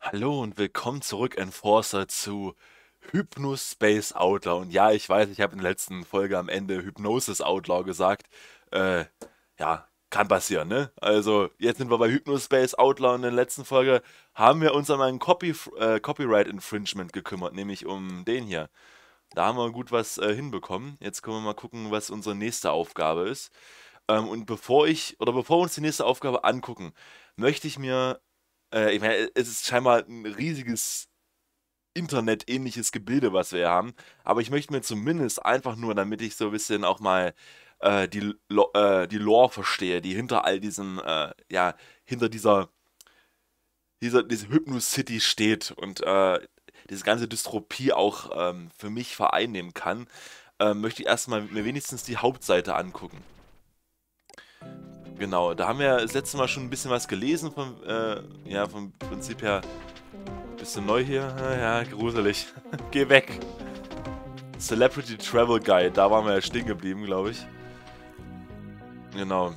Hallo und willkommen zurück, Enforcer, zu Hypnospace Outlaw. Und ja, ich weiß, ich habe in der letzten Folge am Ende Hypnosis Outlaw gesagt. Äh, ja, kann passieren, ne? Also, jetzt sind wir bei Hypnospace Outlaw. und In der letzten Folge haben wir uns um einen Copy, äh, Copyright Infringement gekümmert, nämlich um den hier. Da haben wir gut was äh, hinbekommen. Jetzt können wir mal gucken, was unsere nächste Aufgabe ist. Ähm, und bevor ich, oder bevor wir uns die nächste Aufgabe angucken, möchte ich mir äh, ich meine, es ist scheinbar ein riesiges Internet-ähnliches Gebilde, was wir haben. Aber ich möchte mir zumindest einfach nur, damit ich so ein bisschen auch mal äh, die, Lo äh, die Lore verstehe, die hinter all diesen, äh, ja, hinter dieser, dieser, diese Hypno-City steht und äh, diese ganze Dystropie auch ähm, für mich vereinnehmen kann, äh, möchte ich erstmal mir wenigstens die Hauptseite angucken. Genau, da haben wir das letzte Mal schon ein bisschen was gelesen. Vom, äh, ja, vom Prinzip her bist du neu hier? Ja, gruselig. Geh weg. Celebrity Travel Guide, da waren wir ja stehen geblieben, glaube ich. Genau.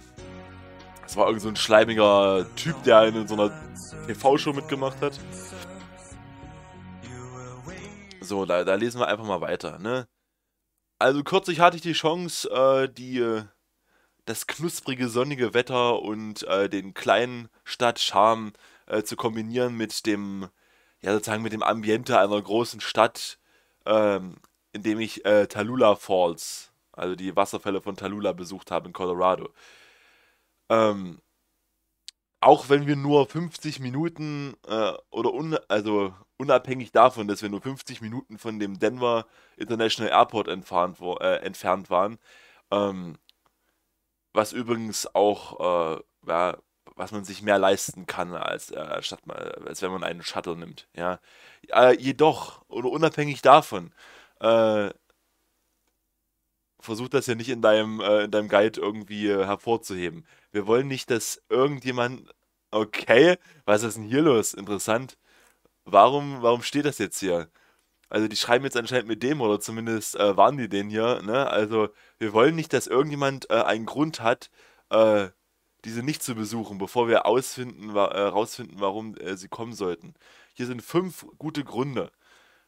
Das war irgend so ein schleimiger Typ, der in so einer TV-Show mitgemacht hat. So, da, da, lesen wir einfach mal weiter, ne? Also kürzlich hatte ich die Chance, äh, die äh, das knusprige, sonnige Wetter und äh, den kleinen Stadtcharme äh, zu kombinieren mit dem, ja sozusagen mit dem Ambiente einer großen Stadt, ähm, indem ich äh, Tallulah Falls, also die Wasserfälle von Talula, besucht habe in Colorado. Ähm, auch wenn wir nur 50 Minuten äh, oder un also unabhängig davon, dass wir nur 50 Minuten von dem Denver International Airport entfernt, äh, entfernt waren, ähm, was übrigens auch, äh, ja, was man sich mehr leisten kann, als, äh, statt mal, als wenn man einen Shuttle nimmt. Ja. Äh, jedoch, oder unabhängig davon, äh, versuch das ja nicht in deinem, äh, in deinem Guide irgendwie äh, hervorzuheben. Wir wollen nicht, dass irgendjemand, okay, was ist denn hier los? Interessant. Warum, warum steht das jetzt hier? Also die schreiben jetzt anscheinend mit dem oder zumindest äh, waren die den hier. Ne? Also wir wollen nicht, dass irgendjemand äh, einen Grund hat, äh, diese nicht zu besuchen, bevor wir ausfinden, wa äh, rausfinden, warum äh, sie kommen sollten. Hier sind fünf gute Gründe,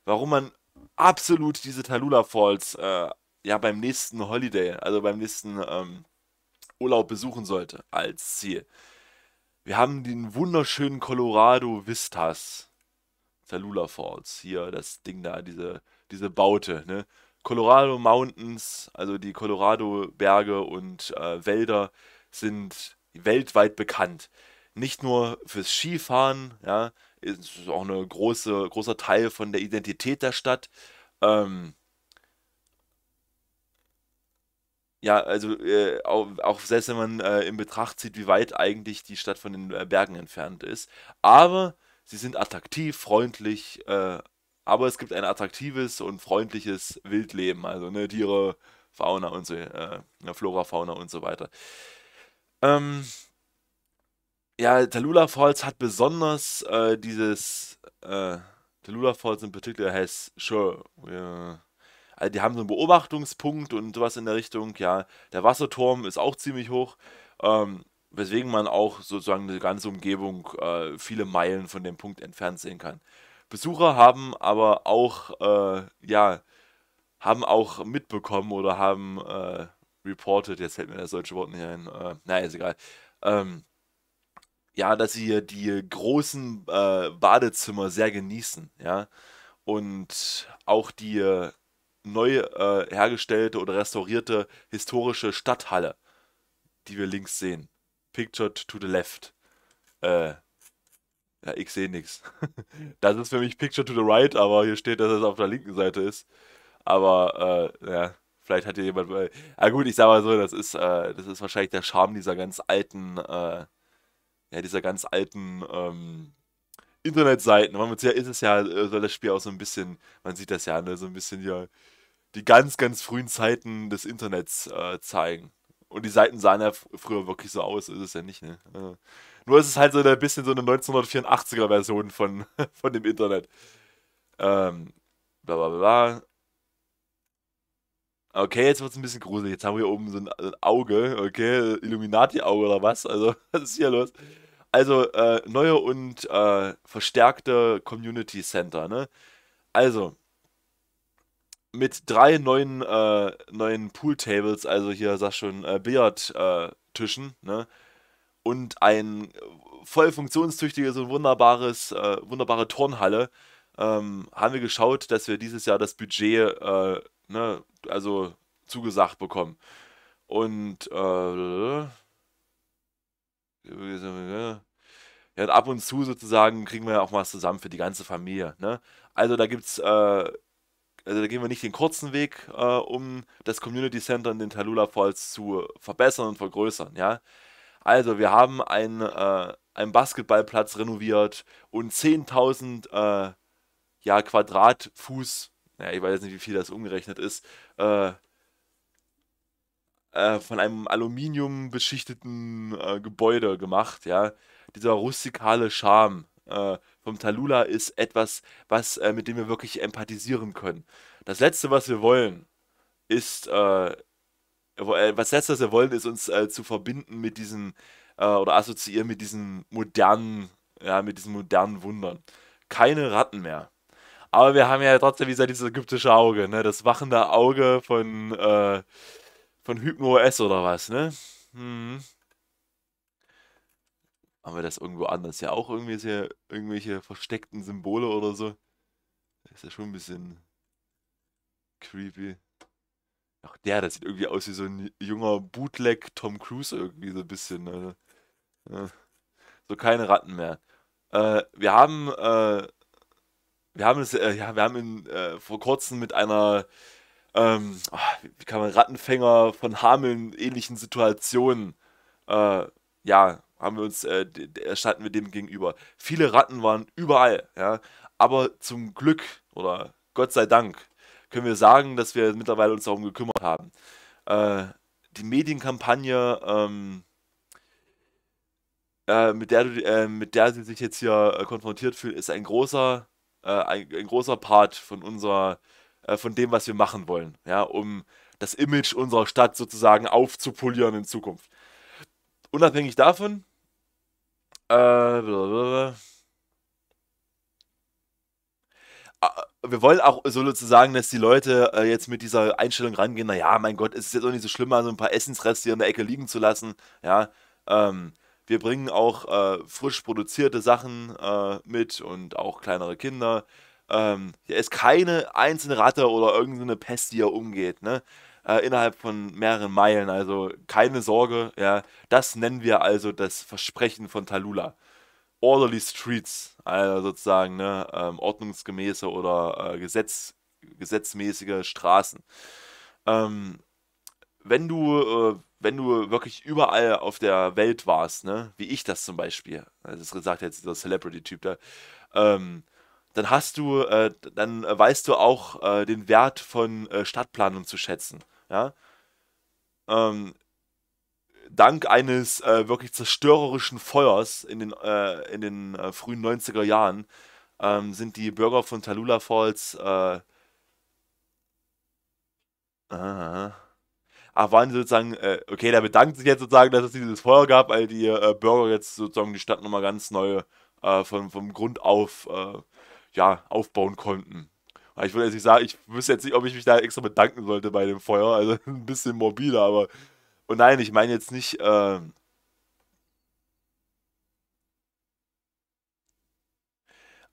warum man absolut diese Talula Falls äh, ja beim nächsten Holiday, also beim nächsten ähm, Urlaub besuchen sollte als Ziel. Wir haben den wunderschönen Colorado Vistas Tallulah Falls, hier das Ding da, diese, diese Baute, ne? Colorado Mountains, also die Colorado-Berge und äh, Wälder sind weltweit bekannt. Nicht nur fürs Skifahren, ja, ist auch ein große, großer Teil von der Identität der Stadt. Ähm, ja, also äh, auch, auch, selbst wenn man äh, in Betracht zieht, wie weit eigentlich die Stadt von den äh, Bergen entfernt ist. Aber Sie sind attraktiv, freundlich, äh, aber es gibt ein attraktives und freundliches Wildleben, also ne, Tiere, Fauna und so, äh, ne, Flora, Fauna und so weiter. Ähm, ja, Talula Falls hat besonders äh, dieses äh, Tallulah Falls in particular has sure. Yeah. Also die haben so einen Beobachtungspunkt und sowas in der Richtung, ja. Der Wasserturm ist auch ziemlich hoch. Ähm, weswegen man auch sozusagen die ganze Umgebung äh, viele Meilen von dem Punkt entfernt sehen kann. Besucher haben aber auch, äh, ja, haben auch mitbekommen oder haben äh, reported, jetzt hält mir das deutsche Wort nicht ein, äh, naja, ist egal, ähm, ja, dass sie hier die großen äh, Badezimmer sehr genießen, ja, und auch die äh, neu äh, hergestellte oder restaurierte historische Stadthalle, die wir links sehen pictured to the left. Äh, ja, ich sehe nichts. Das ist für mich Picture to the right, aber hier steht, dass es auf der linken Seite ist. Aber, äh, ja, vielleicht hat hier jemand. Äh, ah, gut, ich sag mal so, das ist, äh, das ist wahrscheinlich der Charme dieser ganz alten, äh, ja, dieser ganz alten, ähm, Internetseiten. Man ja, ist es ja, äh, soll das Spiel auch so ein bisschen, man sieht das ja, ne, so ein bisschen ja, die ganz, ganz frühen Zeiten des Internets äh, zeigen. Und die Seiten sahen ja früher wirklich so aus, ist es ja nicht, ne? nur ist es halt so ein bisschen so eine 1984er-Version von, von dem Internet. Ähm, bla bla bla. Okay, jetzt wird es ein bisschen gruselig. Jetzt haben wir hier oben so ein, ein äh, Auge, okay? Illuminati-Auge oder was? Also, was ist hier los? Also, äh, neue und äh, verstärkte Community Center, ne? Also, mit drei neuen, äh, neuen Pool-Tables, also hier sag schon äh, Billard-Tischen, äh, ne? Und ein voll funktionstüchtiges und wunderbares, äh, wunderbare Turnhalle, ähm, haben wir geschaut, dass wir dieses Jahr das Budget, äh, ne, also zugesagt bekommen. Und äh, ja, ab und zu sozusagen kriegen wir ja auch mal was zusammen für die ganze Familie. Ne? Also da gibt es äh, also da gehen wir nicht den kurzen Weg, äh, um das Community Center in den Talula Falls zu verbessern und vergrößern, ja. Also wir haben ein, äh, einen Basketballplatz renoviert und 10.000 äh, ja, Quadratfuß, ja, ich weiß nicht, wie viel das umgerechnet ist, äh, äh, von einem Aluminium beschichteten äh, Gebäude gemacht, ja. Dieser rustikale Charme, vom Talula ist etwas, was, äh, mit dem wir wirklich empathisieren können. Das Letzte, was wir wollen, ist, äh, äh, was Letzte, was wir wollen, ist uns äh, zu verbinden mit diesen, äh, oder assoziieren mit diesen modernen, ja, mit diesen modernen Wundern. Keine Ratten mehr. Aber wir haben ja trotzdem wieder dieses ägyptische Auge, ne? Das wachende Auge von, äh, von hypno S oder was, ne? Hm. Haben wir das irgendwo anders ja auch irgendwelche, irgendwelche versteckten Symbole oder so? Das ist ja schon ein bisschen creepy. Ach, der, das sieht irgendwie aus wie so ein junger Bootleg Tom Cruise irgendwie so ein bisschen. Also, ja. So keine Ratten mehr. Äh, wir haben, äh, wir haben es, äh, ja, wir haben ihn äh, vor kurzem mit einer, ähm, ah, wie kann man Rattenfänger von Hameln ähnlichen Situationen, äh, ja, haben wir uns, äh, standen wir dem gegenüber. Viele Ratten waren überall, ja. Aber zum Glück oder Gott sei Dank können wir sagen, dass wir mittlerweile uns darum gekümmert haben. Äh, die Medienkampagne, ähm, äh, mit, der du, äh, mit der sie sich jetzt hier äh, konfrontiert fühlen, ist ein großer, äh, ein, ein, großer Part von unserer, äh, von dem, was wir machen wollen, ja, um das Image unserer Stadt sozusagen aufzupolieren in Zukunft. Unabhängig davon äh, blablabla. Ah, wir wollen auch so sozusagen, dass die Leute äh, jetzt mit dieser Einstellung rangehen, naja, mein Gott, ist es jetzt auch nicht so schlimm, mal so ein paar Essensreste hier in der Ecke liegen zu lassen. Ja, ähm, wir bringen auch äh, frisch produzierte Sachen äh, mit und auch kleinere Kinder. Ähm, hier ist keine einzelne Ratte oder irgendeine Pest, die hier umgeht. Ne? äh, innerhalb von mehreren Meilen. Also keine Sorge, ja. Das nennen wir also das Versprechen von Talula. Orderly Streets, also sozusagen, ne, ähm, ordnungsgemäße oder äh, Gesetz, gesetzmäßige Straßen. Ähm, wenn du, äh, wenn du wirklich überall auf der Welt warst, ne, wie ich das zum Beispiel, das sagt jetzt dieser Celebrity-Typ da, ähm, dann hast du, äh, dann weißt du auch äh, den Wert von äh, Stadtplanung zu schätzen. Ja? Ähm, dank eines äh, wirklich zerstörerischen Feuers in den, äh, in den äh, frühen 90er Jahren ähm, sind die Bürger von Talula Falls äh, aha. Ach, waren sie sozusagen, äh, okay, da bedankt sich jetzt sozusagen, dass es dieses Feuer gab, weil die äh, Bürger jetzt sozusagen die Stadt nochmal ganz neu äh, von, vom Grund auf ja, aufbauen konnten ich würde jetzt nicht sagen, ich wüsste jetzt nicht, ob ich mich da extra bedanken sollte bei dem Feuer. Also ein bisschen morbider, aber. Und nein, ich meine jetzt nicht. Ähm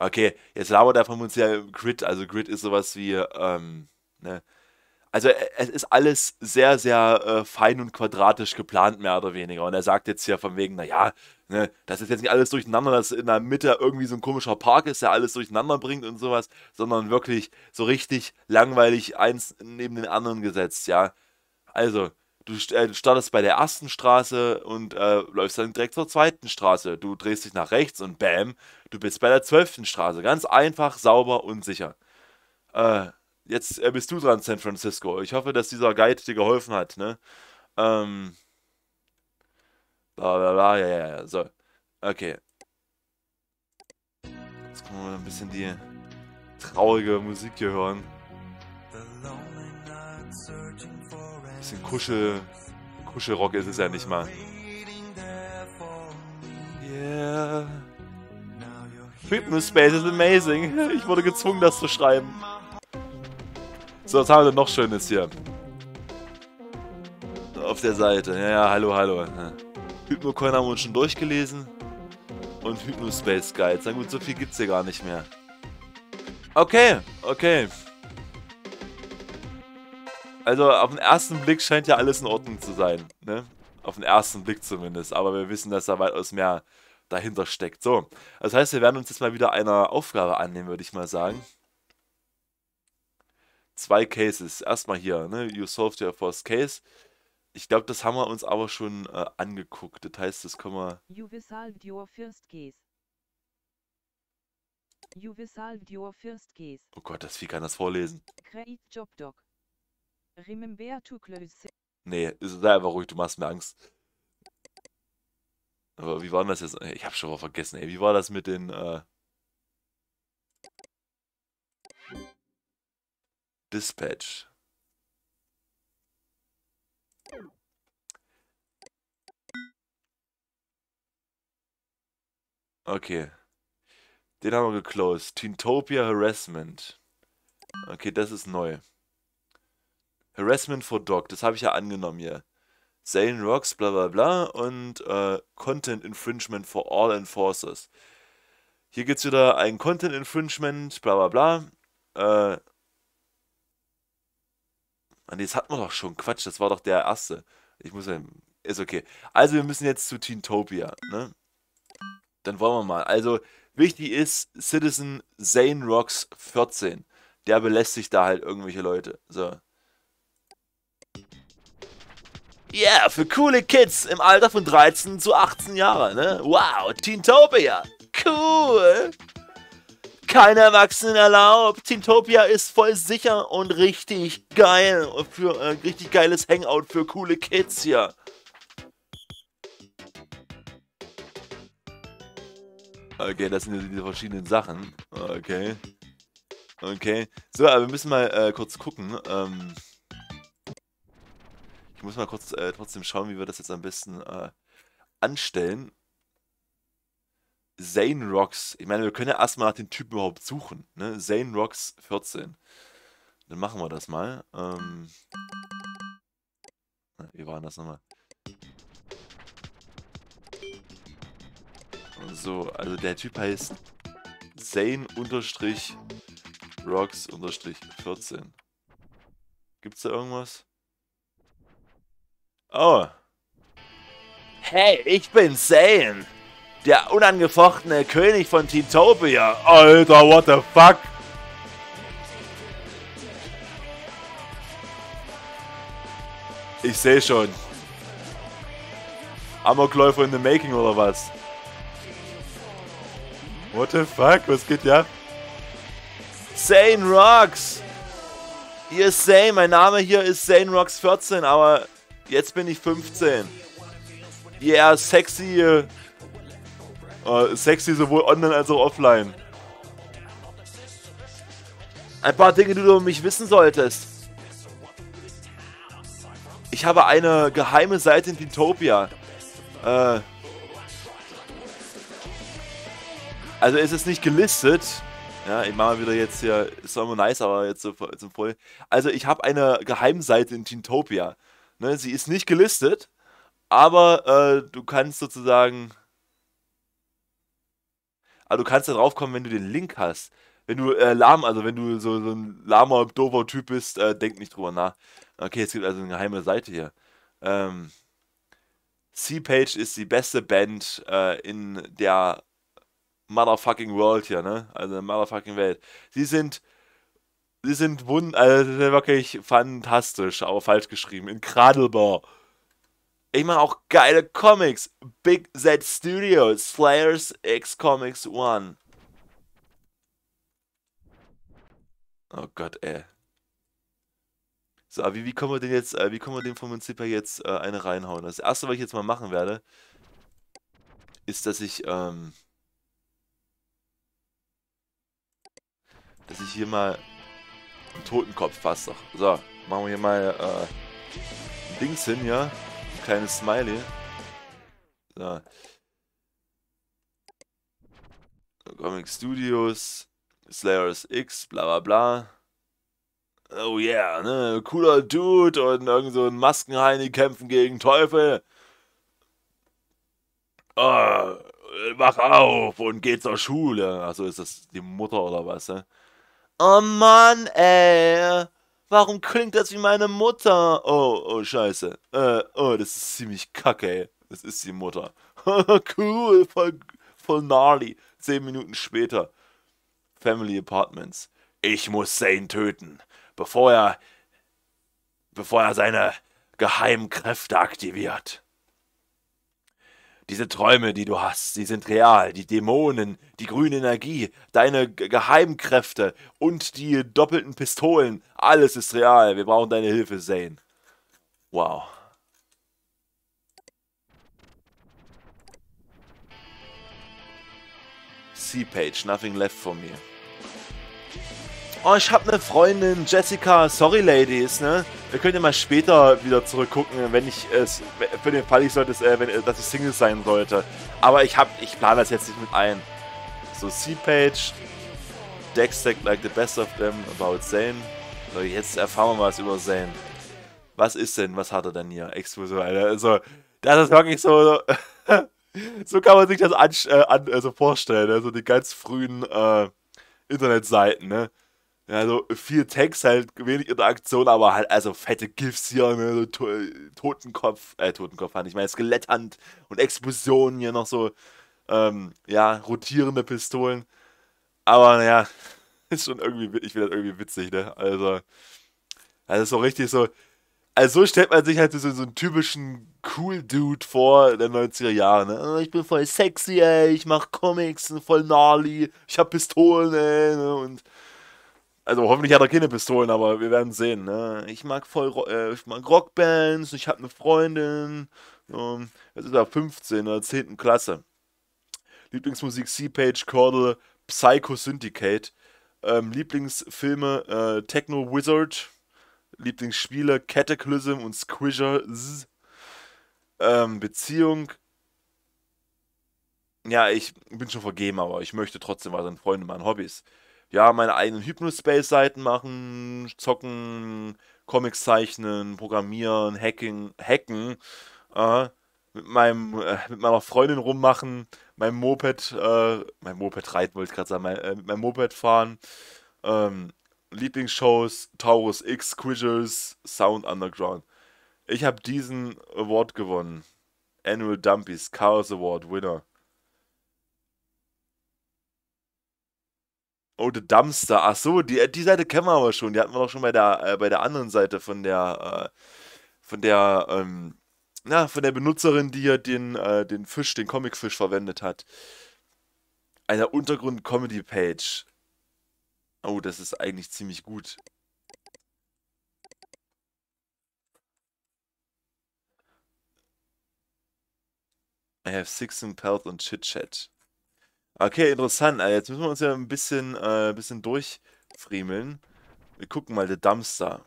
Okay, jetzt labert er von uns ja Grid. Also Grid ist sowas wie, ähm, ne, also äh, es ist alles sehr, sehr äh, fein und quadratisch geplant, mehr oder weniger. Und er sagt jetzt ja von wegen, naja, ne, das ist jetzt nicht alles durcheinander, dass in der Mitte irgendwie so ein komischer Park ist, der alles durcheinander bringt und sowas, sondern wirklich so richtig langweilig eins neben den anderen gesetzt, ja. Also, du, äh, startest bei der ersten Straße und äh, läufst dann direkt zur zweiten Straße. Du drehst dich nach rechts und bäm, du bist bei der zwölften Straße. Ganz einfach, sauber und sicher. Äh, Jetzt äh, bist du dran, San Francisco. Ich hoffe, dass dieser Guide dir geholfen hat, ne? Ähm. Bla bla bla, ja, ja, ja. So. Okay. Jetzt können wir ein bisschen die traurige Musik hier hören. bisschen Kuschel. Kuschelrock ist es ja nicht mal. Yeah. Fitness Space ist amazing. Ich wurde gezwungen, das zu schreiben. So, was haben wir denn noch Schönes hier? Auf der Seite. Ja, ja, hallo, hallo. Ja. Hypnocoin haben wir uns schon durchgelesen. Und Hypnospace Guides. Na gut, so viel gibt's hier gar nicht mehr. Okay, okay. Also auf den ersten Blick scheint ja alles in Ordnung zu sein. Ne? Auf den ersten Blick zumindest. Aber wir wissen, dass da weitaus mehr dahinter steckt. So, das heißt, wir werden uns jetzt mal wieder einer Aufgabe annehmen, würde ich mal sagen zwei Cases. Erstmal hier, ne, You solved your first case. Ich glaube, das haben wir uns aber schon äh, angeguckt. Das heißt, das können wir... You solved your first case. You solved your first case. Oh Gott, das, wie kann das vorlesen? Create job doc. Remember to close... Nee, sei einfach ruhig, du machst mir Angst. Aber wie war das jetzt? Ich habe schon mal vergessen, ey. Wie war das mit den... Äh Dispatch. Okay. Den haben wir geclosed. Teentopia Harassment. Okay, das ist neu. Harassment for Dog, das habe ich ja angenommen hier. Zane Rocks, bla bla bla. Und äh, Content Infringement for All Enforcers. Hier gibt es wieder ein Content Infringement, bla bla bla. Äh, Ah, das hatten wir doch schon. Quatsch, das war doch der erste. Ich muss ja. Ist okay. Also, wir müssen jetzt zu Teentopia, ne? Dann wollen wir mal. Also, wichtig ist Citizen Zane Rocks 14. Der belästigt da halt irgendwelche Leute. So. Yeah, für coole Kids im Alter von 13 zu 18 Jahren, ne? Wow, Teentopia. Cool keine Erwachsenen erlaubt. Teentopia ist voll sicher und richtig geil. für ein äh, richtig geiles Hangout für coole Kids hier. Okay, das sind diese verschiedenen Sachen. Okay. Okay. So, aber wir müssen mal äh, kurz gucken. Ähm ich muss mal kurz äh, trotzdem schauen, wie wir das jetzt am besten äh, anstellen. Zane Rocks. Ich meine, wir können ja erstmal nach dem Typen überhaupt suchen. Ne? Zane Rocks 14. Dann machen wir das mal. Ähm, wie war denn das nochmal? So, also der Typ heißt Zane-Rocks-14. Gibt's da irgendwas? Oh! Hey, ich bin Zane! der unangefochtene König von Topia. Alter, what the fuck? Ich sehe schon. Amokläufer in the making oder was? What the fuck? Was geht ja? Zane Rocks! Ihr ist Zane, mein Name hier ist Zane Rocks 14, aber jetzt bin ich 15. Yeah, sexy äh, äh, sexy sowohl online als auch offline. Ein paar Dinge, die du über mich wissen solltest. Ich habe eine geheime Seite in Utopia. Äh, also ist es nicht gelistet. Ja, ich mache mal wieder jetzt hier, ist doch immer nice, aber jetzt so, zum voll. Also ich habe eine Geheimseite in Teentopia. Ne, sie ist nicht gelistet, aber äh, du kannst sozusagen aber du kannst da drauf kommen, wenn du den Link hast. Wenn du äh, lahm, also wenn du so, so ein lahmer, dover Typ bist, äh, denk nicht drüber nach. Okay, es gibt also eine geheime Seite hier. Ähm, C-Page ist die beste Band äh, in der motherfucking World hier, ne? Also der motherfucking Welt. Sie sind Sie sind wund, also wirklich fantastisch, aber falsch geschrieben. In Incredible ich mache auch geile Comics. Big Z Studios, Slayers X Comics One. Oh Gott, ey. So, aber wie, wie können wir den jetzt, äh, wie können wir den vom Prinzip her jetzt äh, eine reinhauen? Das erste, was ich jetzt mal machen werde, ist, dass ich, ähm, dass ich hier mal einen Totenkopf fasse. So, machen wir hier mal, äh, Dings hin, ja kleines Smiley. So. Comic Studios, Slayers X, bla bla bla. Oh yeah, ne? Cooler Dude und irgend so ein Maskenheini kämpfen gegen Teufel. Oh, wach auf und geh zur Schule. Achso, ist das die Mutter oder was, ne? Oh Mann, ey. Warum klingt das wie meine Mutter? Oh, oh, scheiße. Äh, oh, das ist ziemlich kacke, ey. Das ist die Mutter. cool, voll, voll gnarly. Zehn Minuten später. Family Apartments. Ich muss Zane töten, bevor er, bevor er seine geheimen Kräfte aktiviert. Diese Träume, die du hast, sie sind real. Die Dämonen, die grüne Energie, deine Geheimkräfte und die doppelten Pistolen, alles ist real. Wir brauchen deine Hilfe, Zane. Wow. C-Page, nothing left for me oh, ich habe eine Freundin, Jessica, sorry Ladies, ne? Wir können ja mal später wieder zurückgucken, wenn ich es, für den Fall ich sollte, es, äh, wenn, dass ich Single sein sollte. Aber ich hab, ich plane das jetzt nicht mit ein. So, C-Page, Dex act like the best of them about Zane. So, jetzt erfahren wir mal was über Zane. Was ist denn, was hat er denn hier? Exklusiv, Alter. Also, das ist wirklich so, so kann man sich das an, äh, an, also vorstellen, also die ganz frühen, äh, Internetseiten, ne? Also viel Text, halt wenig Interaktion, aber halt also fette Gifs hier, ne, to Totenkopf, äh, Totenkopf ich meine Skeletthand und Explosionen hier noch so, ähm, ja, rotierende Pistolen. Aber naja, ist schon irgendwie, ich finde das irgendwie witzig, ne, also, also so richtig so, also so stellt man sich halt so, so einen typischen cool Dude vor der 90er Jahre, ne, oh, ich bin voll sexy, ey, ich mach Comics, voll gnarly, ich hab Pistolen, ey, ne, und also hoffentlich hat er keine Pistolen, aber wir werden sehen. Ne? Ich mag voll äh, ich mag Rockbands, ich habe eine Freundin. Ähm, ist ja 15 oder 10. Klasse. Lieblingsmusik Sea-Page, Cordel, Psycho Syndicate. Ähm, Lieblingsfilme äh, Techno Wizard. Lieblingsspiele Cataclysm und Squisher. Ähm, Beziehung. Ja, ich bin schon vergeben, aber ich möchte trotzdem was an Freunde, meinen Hobbys ja, meine eigenen Hypnospace-Seiten machen, zocken, Comics zeichnen, programmieren, Hacking, hacken, äh, mit, meinem, äh, mit meiner Freundin rummachen, mein Moped, äh, mein Moped reiten wollte ich gerade sagen, mein, äh, mit meinem Moped fahren, ähm, Lieblingsshows, Taurus X, Quizzes, Sound Underground. Ich habe diesen Award gewonnen. Annual Dumpies, Chaos Award, Winner. Oh, The Dumpster. Ach so, die, die Seite kennen wir aber schon. Die hatten wir doch schon bei der, äh, bei der anderen Seite von der, äh, von der, ähm, na, von der Benutzerin, die ja den, äh, den Fisch, den Comicfisch verwendet hat. Eine Untergrund-Comedy-Page. Oh, das ist eigentlich ziemlich gut. I have six in Pelt und Chit Chat. Okay, interessant. Alter. Äh, jetzt müssen wir uns ja ein bisschen, äh, bisschen durchfriemeln. Wir gucken mal, The Dumpster.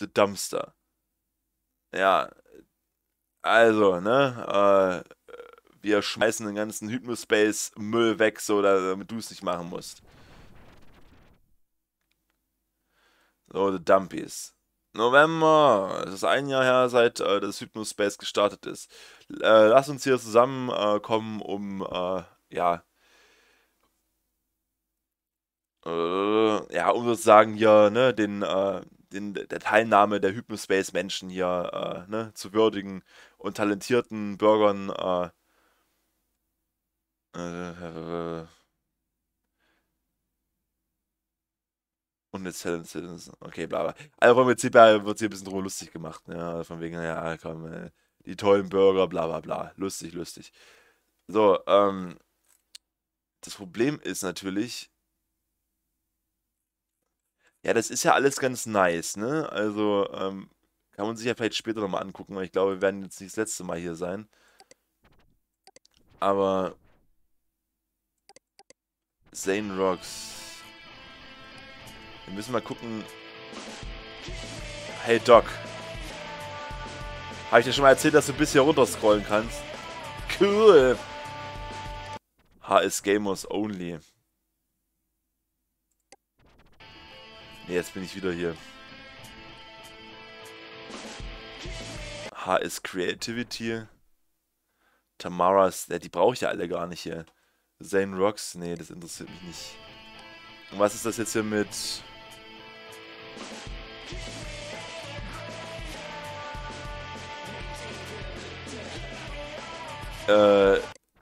The Dumpster. Ja, also, ne, äh, wir schmeißen den ganzen Hypnospace-Müll weg, so damit du es nicht machen musst. So, The Dumpies. November. Es ist ein Jahr her, seit äh, das Hypnospace gestartet ist. Äh, lass uns hier zusammenkommen, äh, um äh, ja, äh, ja, um sozusagen hier ne, den, äh, den der Teilnahme der Hypnospace Menschen hier ne, zu würdigen und talentierten Bürgern äh, äh, äh, äh Und jetzt Helen Citizen. Okay, bla bla. Also im Prinzip ja, wird hier ein bisschen drüber lustig gemacht. Ja, ne? also von wegen, ja, komm, ey, äh, die tollen Burger, bla bla bla. Lustig, lustig. So, ähm. Das Problem ist natürlich. Ja, das ist ja alles ganz nice, ne? Also, ähm, kann man sich ja vielleicht später nochmal angucken, weil ich glaube, wir werden jetzt nicht das letzte Mal hier sein. Aber. Zane Rocks. Wir müssen mal gucken. Hey Doc. Habe ich dir schon mal erzählt, dass du bis hier runter scrollen kannst? Cool. HS Gamers Only. Ne, jetzt bin ich wieder hier. HS Creativity. Tamaras, ja, die brauche ich ja alle gar nicht hier. Zane Rocks, nee, das interessiert mich nicht. Und was ist das jetzt hier mit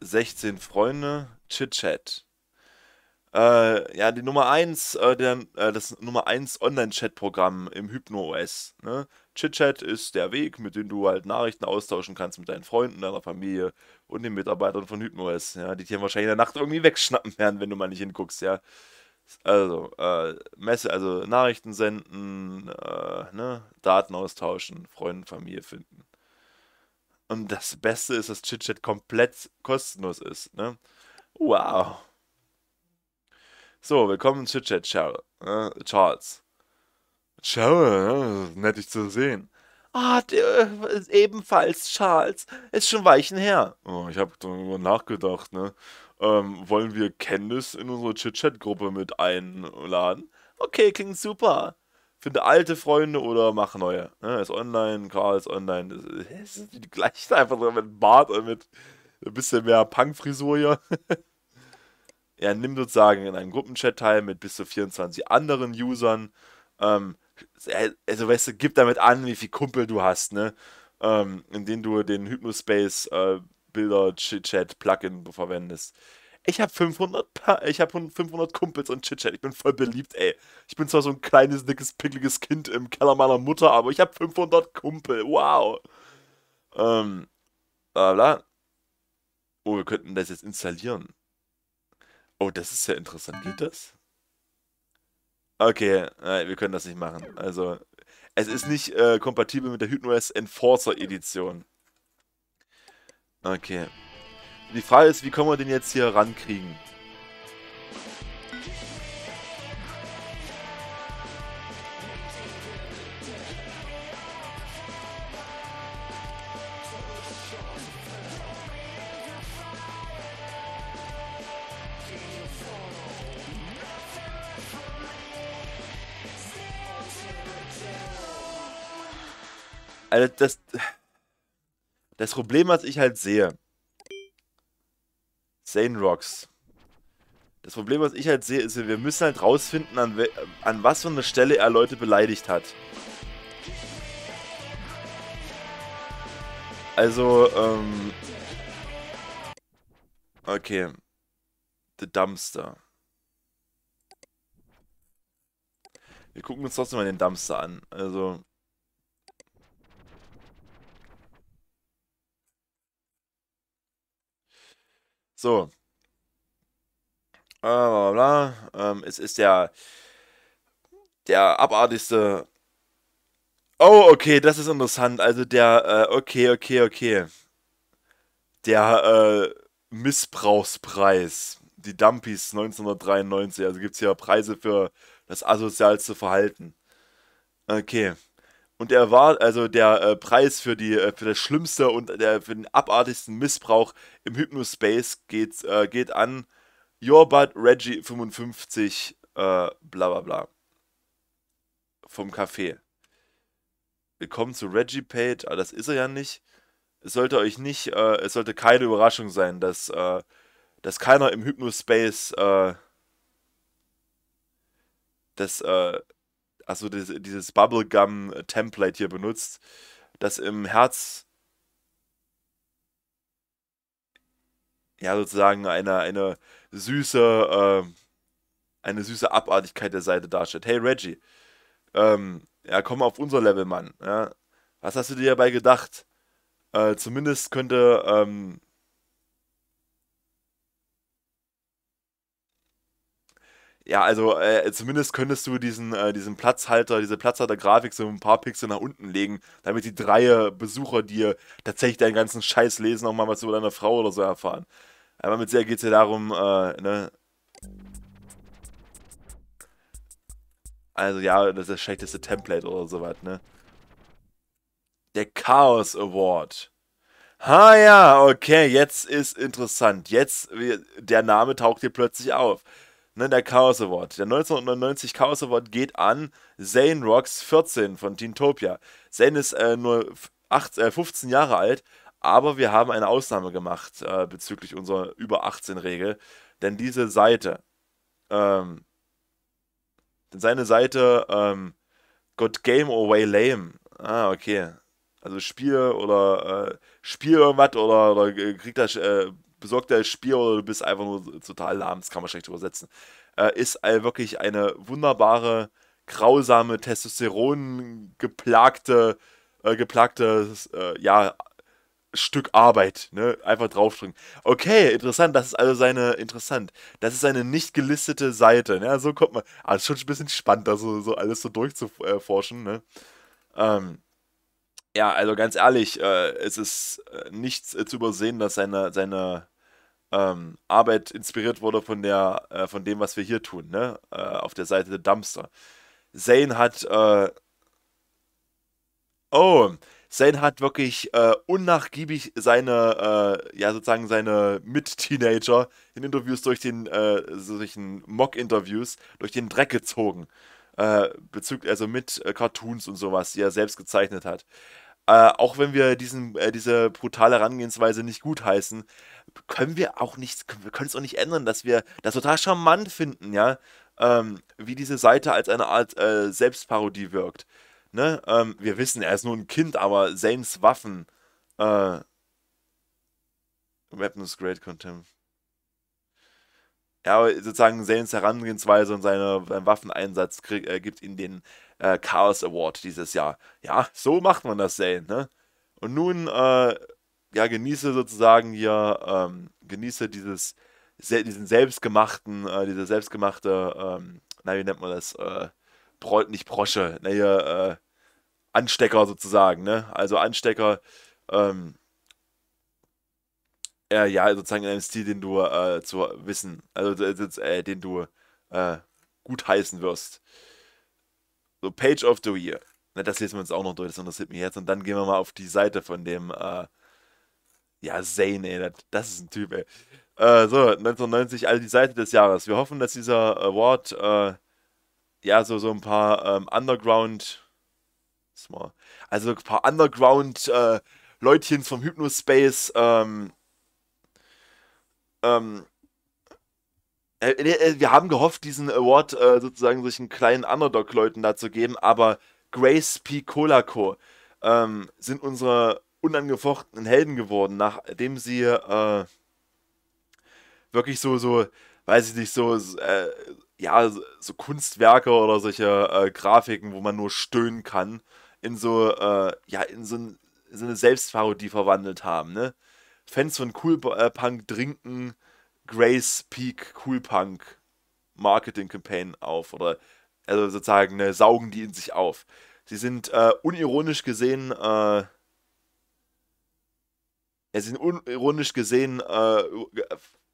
16 äh, Freunde, Chit Chat. Äh, ja, die Nummer 1, äh, der, äh, das Nummer 1 Online-Chat-Programm im HypnoOS. Ne? Chit-Chat ist der Weg, mit dem du halt Nachrichten austauschen kannst mit deinen Freunden, deiner Familie und den Mitarbeitern von HypnoOS, ja, die dir wahrscheinlich in der Nacht irgendwie wegschnappen werden, wenn du mal nicht hinguckst, ja. Also, äh, Messe, also Nachrichten senden, äh, ne, Daten austauschen, Freunde, Familie finden. Und das Beste ist, dass ChitChat komplett kostenlos ist, ne? Wow. So, willkommen in ChitChat, Cheryl, ne, äh, Charles. Cheryl, nett dich zu sehen. Ah, äh, ebenfalls, Charles. Ist schon Weichen her. Oh, ich hab drüber nachgedacht, ne? ähm, wollen wir Candice in unsere Chit-Chat-Gruppe mit einladen? Okay, klingt super. Finde alte Freunde oder mach neue. Ja, ne? ist online, Karl ist online. Das ist die gleiche einfach so mit Bart und mit ein bisschen mehr Punk-Frisur hier. er nimmt sozusagen in einem Gruppenchat teil mit bis zu 24 anderen Usern. Ähm, äh, also, weißt du, gib damit an, wie viel Kumpel du hast, ne? Ähm, indem du den Hypnospace äh, Bilder, Chit-Chat, Plugin verwendest. Ich habe 500, pa hab 500 Kumpels und Chit-Chat. Ich bin voll beliebt, ey. Ich bin zwar so ein kleines, dickes, pickliges Kind im Keller meiner Mutter, aber ich habe 500 Kumpel. Wow. Ähm, bla bla. Oh, wir könnten das jetzt installieren. Oh, das ist ja interessant. Geht das? Okay, Nein, wir können das nicht machen. Also, es ist nicht äh, kompatibel mit der HypnoS Enforcer Edition. Okay. Die Frage ist, wie können wir den jetzt hier rankriegen? Also das... Das Problem, was ich halt sehe. Zane Rocks. Das Problem, was ich halt sehe, ist, wir müssen halt rausfinden, an, an was für eine Stelle er Leute beleidigt hat. Also, ähm... Okay. The Dumpster. Wir gucken uns trotzdem mal den Dumpster an. Also... So. Äh, bla bla bla. Ähm, es ist der, der abartigste. Oh, okay, das ist interessant. Also der, äh, okay, okay, okay. Der äh, Missbrauchspreis. Die Dumpies 1993. Also gibt es hier Preise für das asozialste Verhalten. Okay. Und er war also der äh, Preis für, die, äh, für das Schlimmste und der, für den abartigsten Missbrauch im Hypnospace geht, äh, geht an Yourbutt Reggie 55 äh, bla bla bla vom Café. Willkommen zu Reggie Page, aber ah, das ist er ja nicht. Es sollte euch nicht, äh, es sollte keine Überraschung sein, dass, äh, dass keiner im Hypnospace das also dieses Bubblegum-Template äh, hier benutzt, das im Herz ja sozusagen eine, eine süße äh, eine süße Abartigkeit der Seite darstellt. Hey Reggie, ähm, ja, komm auf unser Level, Mann. Ja. Was hast du dir dabei gedacht? Äh, zumindest könnte ähm, ja, also äh, zumindest könntest du diesen, äh, diesen Platzhalter, diese Platzhalter-Grafik so ein paar Pixel nach unten legen, damit die drei Besucher dir tatsächlich deinen ganzen Scheiß lesen, auch mal was über deine Frau oder so erfahren. Aber mit sehr geht es ja darum, äh, ne? Also ja, das ist das schlechteste Template oder so was, ne? Der Chaos Award. Ha ja, okay, jetzt ist interessant. Jetzt, der Name taucht dir plötzlich auf. Ne, der Chaos Award. Der 1999 Chaos Award geht an Zane Rocks 14 von Teentopia. Zane ist äh, nur 8, äh, 15 Jahre alt, aber wir haben eine Ausnahme gemacht äh, bezüglich unserer über 18 Regel, denn diese Seite, ähm, denn seine Seite, ähm, Got Game Away Lame. Ah, okay. Also Spiel oder äh, Spiel irgendwas oder, oder äh, kriegt das äh, besorgt besorgter Spiel oder du bist einfach nur total lahm, das kann man schlecht übersetzen, äh, ist äh, wirklich eine wunderbare, grausame, Testosteron geplagte, äh, geplagtes, äh, ja, Stück Arbeit, ne? Einfach draufdrücken. Okay, interessant, das ist also seine, interessant, das ist eine nicht gelistete Seite, ne? So kommt man, ist schon ein bisschen spannend, da so, so alles so durchzuforschen, ne? Ähm, ja, also ganz ehrlich, äh, es ist äh, nichts äh, zu übersehen, dass seine, seine ähm, Arbeit inspiriert wurde von, der, äh, von dem, was wir hier tun, ne? Äh, auf der Seite der Dumpster. Zane hat, äh oh, Zane hat wirklich äh, unnachgiebig seine, äh, ja sozusagen seine Mit-Teenager in Interviews durch den, solchen Mock-Interviews durch den Dreck gezogen. bezüglich, also mit Cartoons und sowas, die er selbst gezeichnet hat äh, auch wenn wir diesen, äh, diese brutale Herangehensweise nicht gutheißen, können wir auch nichts, können, es auch nicht ändern, dass wir das total charmant finden, ja, ähm, wie diese Seite als eine Art äh, Selbstparodie wirkt. Ne? Ähm, wir wissen, er ist nur ein Kind, aber Zanes Waffen. Äh, Weapons Great Contempt. Ja, aber sozusagen Zanes Herangehensweise und seine, seinen Waffeneinsatz krieg, äh, gibt ihm den äh, Chaos Award dieses Jahr. Ja, so macht man das Zane, ne? Und nun, äh, ja, genieße sozusagen hier, ähm, genieße dieses, diesen selbstgemachten, äh, diese selbstgemachte, ähm, na, wie nennt man das, äh, Bro nicht Brosche, na, hier, äh, Anstecker sozusagen, ne? Also Anstecker, ähm, äh, ja, sozusagen in einem Stil, den du äh, zu wissen, also äh, äh den du äh, gut heißen wirst. So, Page of the Year. Na, das lesen wir uns auch noch durch, das interessiert mich jetzt. Und dann gehen wir mal auf die Seite von dem, äh, ja, Zane, ey, das, das ist ein Typ, ey. Äh, so, 1990, also die Seite des Jahres. Wir hoffen, dass dieser Award, äh, ja, so, so ein paar ähm, Underground, also ein paar Underground, äh, Leutchens vom Hypnospace, ähm, ähm, äh, äh, wir haben gehofft, diesen Award äh, sozusagen solchen kleinen Underdog-Leuten da zu geben, aber Grace P. Colaco ähm, sind unsere unangefochtenen Helden geworden, nachdem sie äh, wirklich so, so, weiß ich nicht, so, äh, ja, so Kunstwerke oder solche äh, Grafiken, wo man nur stöhnen kann, in so, ja, in so, ein, so eine Selbstparodie verwandelt haben, ne? Fans von Cool Punk trinken Grace Peak Cool Punk Marketing Campaign auf oder also sozusagen ne, saugen die in sich auf. Sie sind äh, unironisch gesehen, äh, ja, sie sind unironisch gesehen, äh,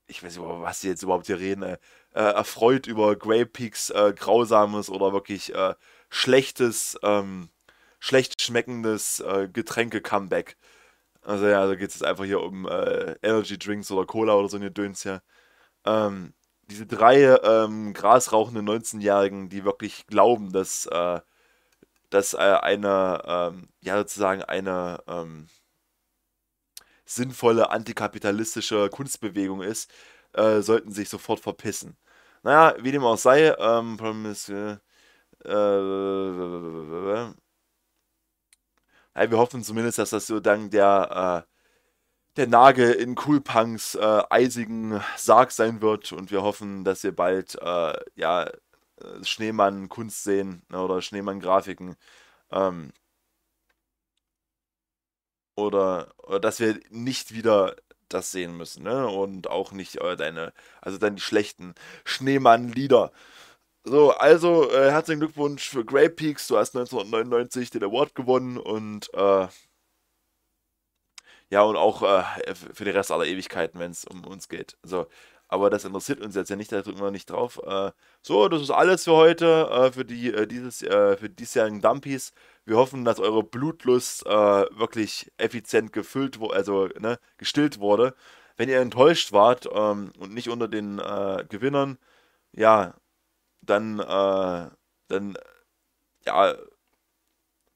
ich weiß nicht, über was sie jetzt überhaupt hier reden, äh, äh erfreut über Grey Peaks äh, grausames oder wirklich äh, schlechtes, ähm, schlecht schmeckendes Getränke-Comeback. Also ja, da geht es jetzt einfach hier um äh, Energy Drinks oder Cola oder so eine Döns ja. Ähm, diese drei ähm, grasrauchenden 19-Jährigen, die wirklich glauben, dass, äh, dass äh, eine, ähm, ja sozusagen eine ähm, sinnvolle antikapitalistische Kunstbewegung ist, äh, sollten sich sofort verpissen. Naja, wie dem auch sei, ähm, äh, äh ja, wir hoffen zumindest, dass das so dann der, äh, der Nagel in Coolpunks äh, eisigen Sarg sein wird und wir hoffen, dass wir bald äh, ja, äh, Schneemann-Kunst sehen ne, oder Schneemann-Grafiken. Ähm, oder, oder, dass wir nicht wieder das sehen müssen, ne? Und auch nicht äh, deine, also dann die schlechten Schneemann-Lieder. So, also äh, herzlichen Glückwunsch für Grey Peaks. Du hast 1999 den Award gewonnen und äh, ja, und auch äh, für den Rest aller Ewigkeiten, wenn es um uns geht. So, aber das interessiert uns jetzt ja nicht, da drücken wir nicht drauf. Äh, so, das ist alles für heute, äh, für die äh, dieses, für diesjährigen Dumpies. Wir hoffen, dass eure Blutlust wirklich effizient gefüllt wurde, also ne, gestillt wurde. Wenn ihr enttäuscht wart ähm, und nicht unter den Gewinnern, ja, dann, äh, dann, ja,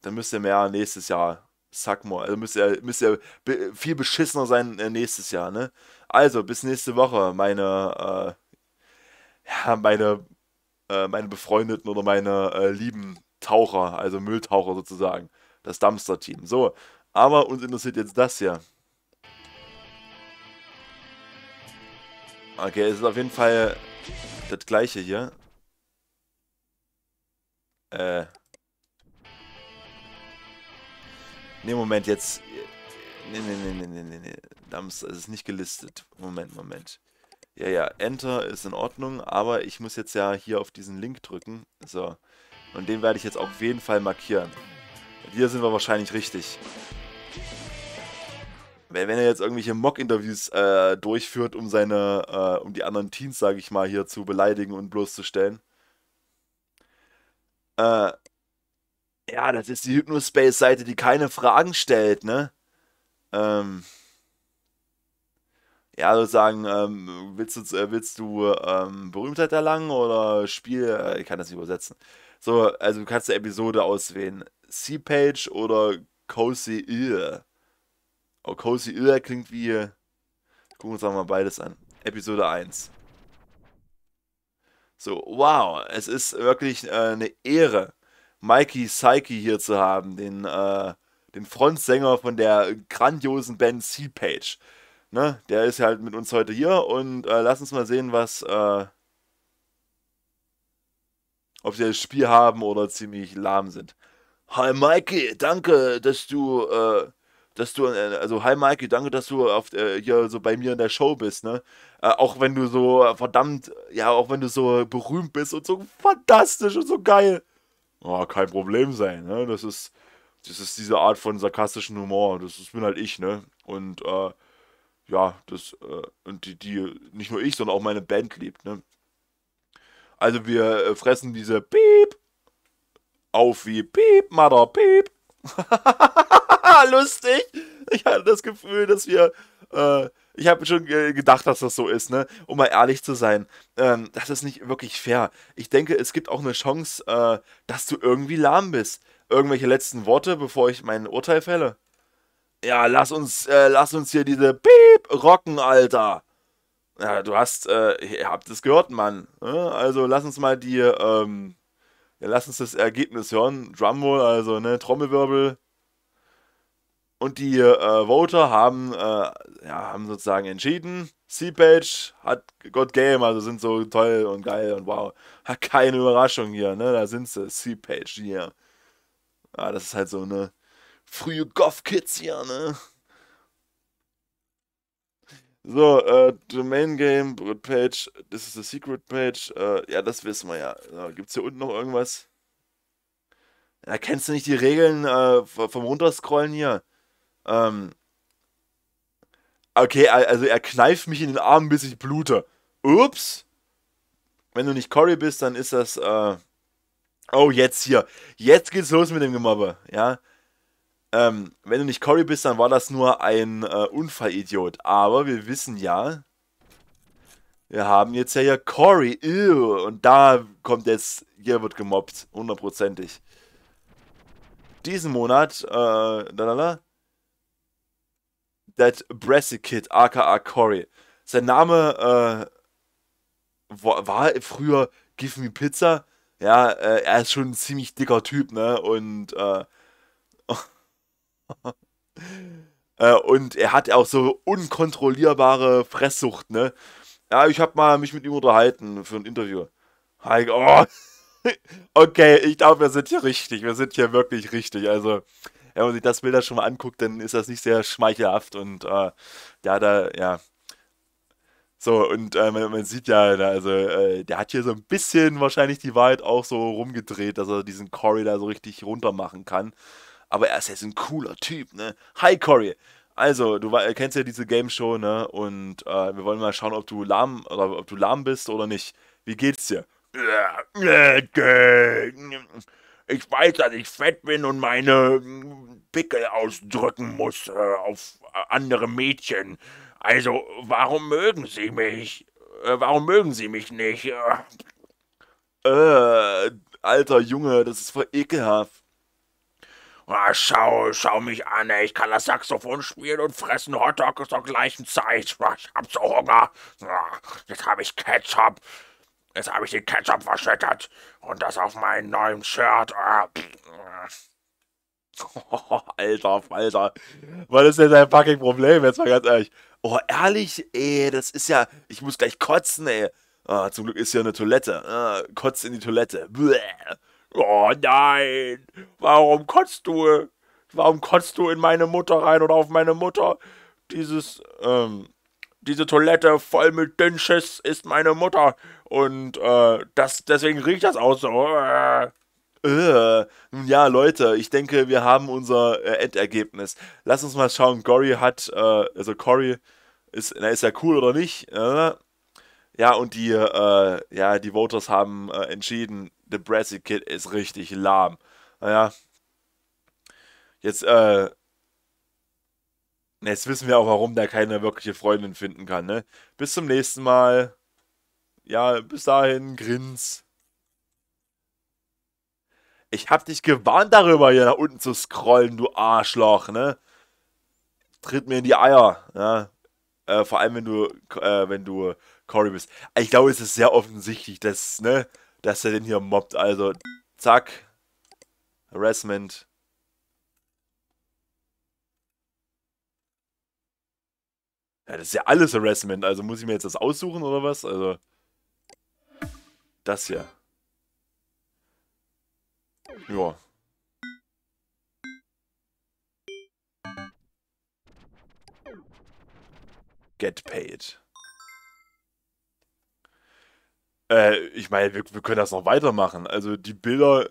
dann müsst ihr mehr nächstes Jahr, sag mal, also müsst ihr, müsst ihr be viel beschissener sein äh, nächstes Jahr, ne? Also, bis nächste Woche, meine, äh, ja, meine, äh, meine Befreundeten oder meine äh, lieben Taucher, also Mülltaucher sozusagen, das Dumpster-Team. So, aber uns interessiert jetzt das hier. Okay, es ist auf jeden Fall das gleiche hier. Äh. Ne, Moment, jetzt. Ne, ne, ne, ne, ne, ne, ne. Dams, es ist nicht gelistet. Moment, Moment. Ja, ja, Enter ist in Ordnung, aber ich muss jetzt ja hier auf diesen Link drücken. So. Und den werde ich jetzt auf jeden Fall markieren. Hier sind wir wahrscheinlich richtig. Wenn er jetzt irgendwelche Mock-Interviews äh, durchführt, um seine, äh, um die anderen Teens, sage ich mal, hier zu beleidigen und bloßzustellen, äh, ja, das ist die Hypnospace-Seite, die keine Fragen stellt, ne? Ähm, ja, sozusagen, ähm, willst du, äh, willst du ähm, Berühmtheit erlangen oder Spiel, äh, ich kann das nicht übersetzen. So, also du kannst eine Episode auswählen. Sea-Page oder Cozy Ear. Oh, Cozy Ear klingt wie, gucken wir uns auch mal beides an. Episode 1. So, wow, es ist wirklich äh, eine Ehre, Mikey Psyche hier zu haben, den, äh, den Frontsänger von der grandiosen Band c Page. Ne? Der ist halt mit uns heute hier und äh, lass uns mal sehen, was. Äh, ob sie das Spiel haben oder ziemlich lahm sind. Hi Mikey, danke, dass du äh, dass du, äh, also hi Maike, danke, dass du auf, äh, hier so bei mir in der Show bist, ne? Äh, auch wenn du so verdammt, ja, auch wenn du so berühmt bist und so fantastisch und so geil. Oh, kein Problem sein, ne? Das ist, das ist diese Art von sarkastischen Humor. Das, das bin halt ich, ne? Und äh, ja, das, äh, und die, die, nicht nur ich, sondern auch meine Band liebt, ne? Also wir äh, fressen diese Piep auf wie Piep, Mother Piep Lustig. Ich hatte das Gefühl, dass wir. Äh, ich habe schon gedacht, dass das so ist, ne? Um mal ehrlich zu sein. Ähm, das ist nicht wirklich fair. Ich denke, es gibt auch eine Chance, äh, dass du irgendwie lahm bist. Irgendwelche letzten Worte, bevor ich mein Urteil fälle? Ja, lass uns, äh, lass uns hier diese Piep rocken, Alter. Ja, du hast, äh, ihr habt es gehört, Mann. Ne? Also lass uns mal die, ähm, ja, lass uns das Ergebnis hören. Drumroll, also ne, Trommelwirbel. Und die äh, Voter haben, äh, ja, haben sozusagen entschieden. C-Page hat Got Game, also sind so toll und geil und wow. Hat keine Überraschung hier, ne? Da sind sie, C-Page hier. Ja, ah, das ist halt so eine frühe goff kids hier, ne? So, äh, Domain Game, Root Page, this is eine Secret Page. Äh, ja, das wissen wir ja. So, gibt's hier unten noch irgendwas? Ja, kennst du nicht die Regeln äh, vom Runterscrollen hier? Ähm. Okay, also er kneift mich in den Arm, bis ich blute. Ups. Wenn du nicht Cory bist, dann ist das. Äh oh, jetzt hier. Jetzt geht's los mit dem Gemobbe. Ja ähm, wenn du nicht Cory bist, dann war das nur ein äh, Unfallidiot. Aber wir wissen ja, wir haben jetzt ja hier Cory. und da kommt jetzt, hier wird gemobbt, hundertprozentig. Diesen Monat, äh, lalala, That Brassy Kid, aka Cory. Sein Name, äh, war, war früher Give Me Pizza. Ja, äh, er ist schon ein ziemlich dicker Typ, ne? Und, äh, Äh, und er hat auch so unkontrollierbare Fresssucht, ne? Ja, ich habe mal mich mit ihm unterhalten für ein Interview. oh. okay, ich glaube, wir sind hier richtig. Wir sind hier wirklich richtig. Also, wenn man sich das Bild da schon mal anguckt, dann ist das nicht sehr schmeichelhaft und äh, hat da, ja. So, und äh, man, man, sieht ja, ne, also, äh, der hat hier so ein bisschen wahrscheinlich die Wahrheit auch so rumgedreht, dass er diesen Corey da so richtig runter machen kann aber er ist jetzt ein cooler Typ, ne? Hi Cory. Also, du kennst ja diese Game Show, ne? Und äh, wir wollen mal schauen, ob du lahm oder ob du lahm bist oder nicht. Wie geht's dir? Ich weiß, dass ich fett bin und meine Pickel ausdrücken muss äh, auf andere Mädchen. Also, warum mögen sie mich? Äh, warum mögen sie mich nicht? Äh, alter Junge, das ist voll ekelhaft. Ah, schau, schau mich an, ey. ich kann das Saxophon spielen und fressen Hotdog zur gleichen Zeit. Ah, ich hab so Hunger. Ah, jetzt habe ich Ketchup. Jetzt habe ich den Ketchup verschüttet. Und das auf meinem neuen Shirt. Ah, Oh, Alter, Alter. Was ist denn sein fucking Problem? Jetzt mal ganz ehrlich. Oh, ehrlich, ey, das ist ja. Ich muss gleich kotzen, ey. Ah, zum Glück ist hier eine Toilette. Ah, kotzt in die Toilette. Bläh. Oh nein, warum kotzt du? Warum kotzt du in meine Mutter rein oder auf meine Mutter? Dieses, ähm, diese Toilette voll mit Dünnschiss ist meine Mutter. Und, äh, das, deswegen riecht das auch so. Äh. äh. ja, Leute, ich denke, wir haben unser äh, Endergebnis. Lass uns mal schauen. Gory hat, äh, also Cory ist, na, ist ja cool oder nicht? Ne? ja, und die, äh, ja, die Voters haben äh, entschieden, The Brassy Kid ist richtig lahm. Naja. Jetzt, äh. Jetzt wissen wir auch, warum der keine wirkliche Freundin finden kann, ne? Bis zum nächsten Mal. Ja, bis dahin, grins. Ich hab dich gewarnt darüber, hier nach unten zu scrollen, du Arschloch, ne? Tritt mir in die Eier, ja? Äh, vor allem, wenn du, äh, wenn du Cory bist. Ich glaube, es ist sehr offensichtlich, dass, ne? dass er den hier mobbt. Also, zack. Harassment. Ja, das ist ja alles Harassment. Also muss ich mir jetzt das aussuchen oder was? Also. Das hier. Ja. Get paid. Äh, ich meine, wir, wir, können das noch weitermachen. Also die Bilder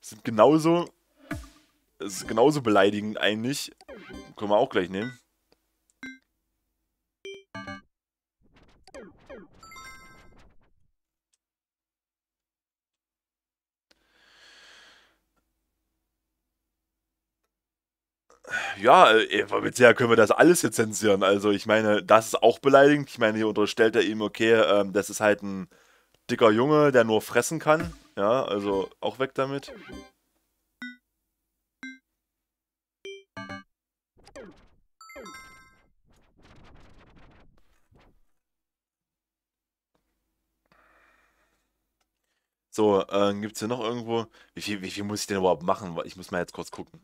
sind genauso, es ist genauso beleidigend eigentlich. Können wir auch gleich nehmen. ja, äh, bisher können wir das alles jetzt zensieren. Also ich meine, das ist auch beleidigend. Ich meine, hier unterstellt er ihm, okay, ähm, das ist halt ein Dicker Junge, der nur fressen kann. Ja, also auch weg damit. So, äh, gibt es hier noch irgendwo... Wie viel, wie viel muss ich denn überhaupt machen? Ich muss mal jetzt kurz gucken.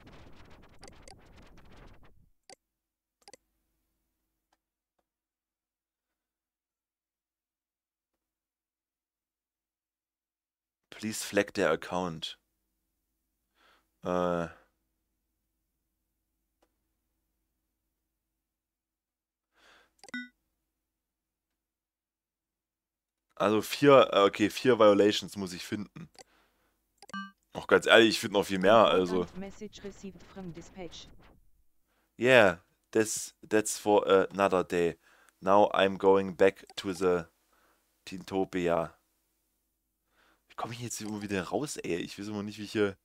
Please flag der Account. Äh. Also vier, äh, okay, vier Violations muss ich finden. Auch ganz ehrlich, ich finde noch viel mehr, also. Yeah, that's, that's for another day. Now I'm going back to the Tintopia komme ich jetzt immer wieder raus, ey? Ich weiß immer nicht, wie ich hier...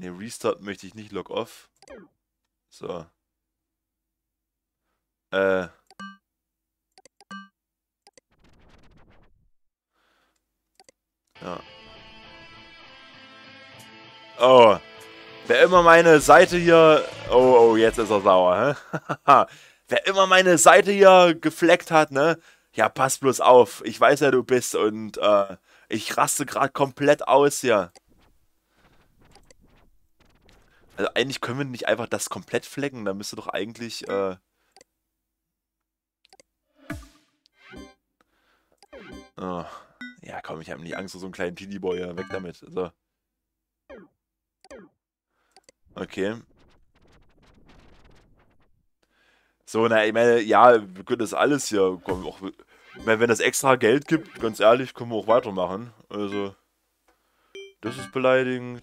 Ne, Restart möchte ich nicht, Lock off. So. Äh... Ja. Oh. Wer immer meine Seite hier... Oh, oh, jetzt ist er sauer, hä? Wer immer meine Seite hier gefleckt hat, ne? ja, pass bloß auf, ich weiß, ja, du bist und äh, ich raste gerade komplett aus hier. Also eigentlich können wir nicht einfach das komplett flecken, da müsste doch eigentlich, äh, oh. Ja, komm, ich habe nicht Angst vor so einem kleinen Teenie-Boy, ja, weg damit, so. Okay. So, na, ich meine, ja, wir können das alles hier, komm, auch, ich meine, wenn das extra Geld gibt, ganz ehrlich, können wir auch weitermachen. Also, das ist beleidigend.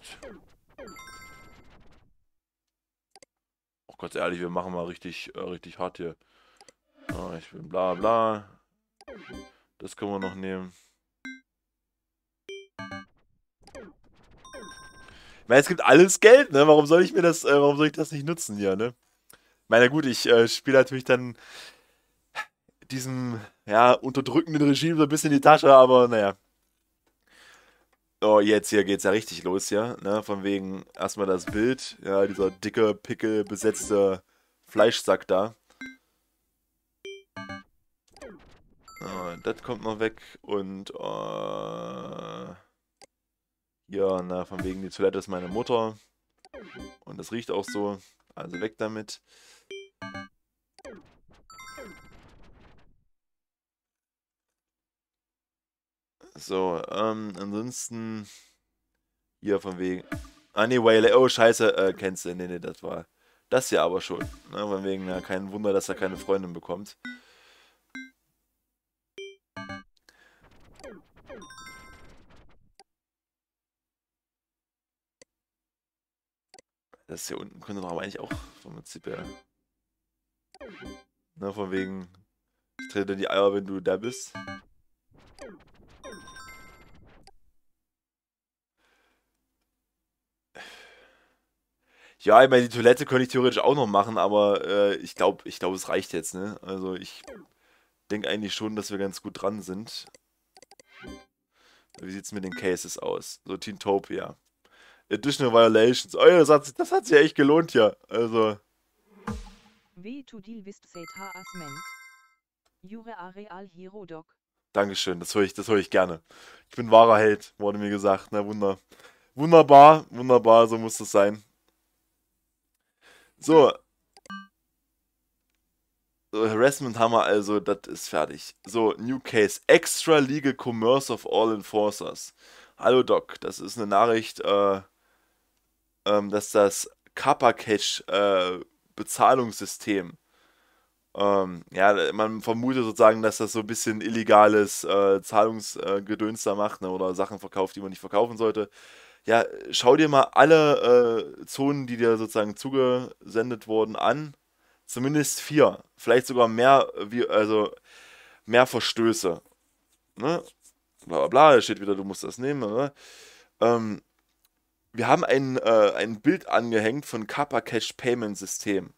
Auch ganz ehrlich, wir machen mal richtig, äh, richtig hart hier. Ah, ich bin bla bla. Das können wir noch nehmen. Ich meine, es gibt alles Geld, ne? Warum soll ich mir das, äh, warum soll ich das nicht nutzen hier, ne? Ich meine, gut, ich äh, spiele natürlich dann diesen ja, unterdrückenden Regime so ein bisschen in die Tasche, aber naja. Oh, jetzt hier geht's ja richtig los hier, ne? Von wegen erstmal das Bild, ja, dieser dicke, picke, besetzte Fleischsack da. Oh, das kommt noch weg und oh, ja, na, von wegen die Toilette ist meine Mutter. Und das riecht auch so. Also weg damit. So, ähm, ansonsten. Hier von wegen. Ah, nee, Waylay. Oh, scheiße, äh, kennst du. Nee, nee, das war. Das ja aber schon. Ne? Von wegen, na, kein Wunder, dass er keine Freundin bekommt. Das hier unten könnte doch aber eigentlich auch vom Prinzip her. Ne, von wegen, ich trete die Eier, wenn du da bist. Ja, ich meine, die Toilette könnte ich theoretisch auch noch machen, aber äh, ich glaube, ich glaube, es reicht jetzt, ne? Also ich denke eigentlich schon, dass wir ganz gut dran sind. Wie sieht es mit den Cases aus? So, Teentopia. Additional Violations. Oh ja, das hat, das hat sich echt gelohnt, ja. Also. Dankeschön, das höre ich, das höre ich gerne. Ich bin wahrer Held, wurde mir gesagt. Na, ne? wunder. Wunderbar, wunderbar, so muss das sein. So. so Harassment haben wir also, das ist fertig. So, New Case. Extra Legal Commerce of All Enforcers. Hallo Doc, das ist eine Nachricht, äh, ähm, dass das Kappa Cash äh, Bezahlungssystem ähm, ja, man vermutet sozusagen, dass das so ein bisschen illegales äh, Zahlungsgedöns äh, da macht ne, oder Sachen verkauft, die man nicht verkaufen sollte ja, schau dir mal alle äh, Zonen, die dir sozusagen zugesendet wurden, an. Zumindest vier. Vielleicht sogar mehr, äh, wie, also mehr Verstöße. Ne? Bla bla bla, steht wieder, du musst das nehmen. Ne? Ähm, wir haben ein, äh, ein Bild angehängt von Kappa Cash Payment System.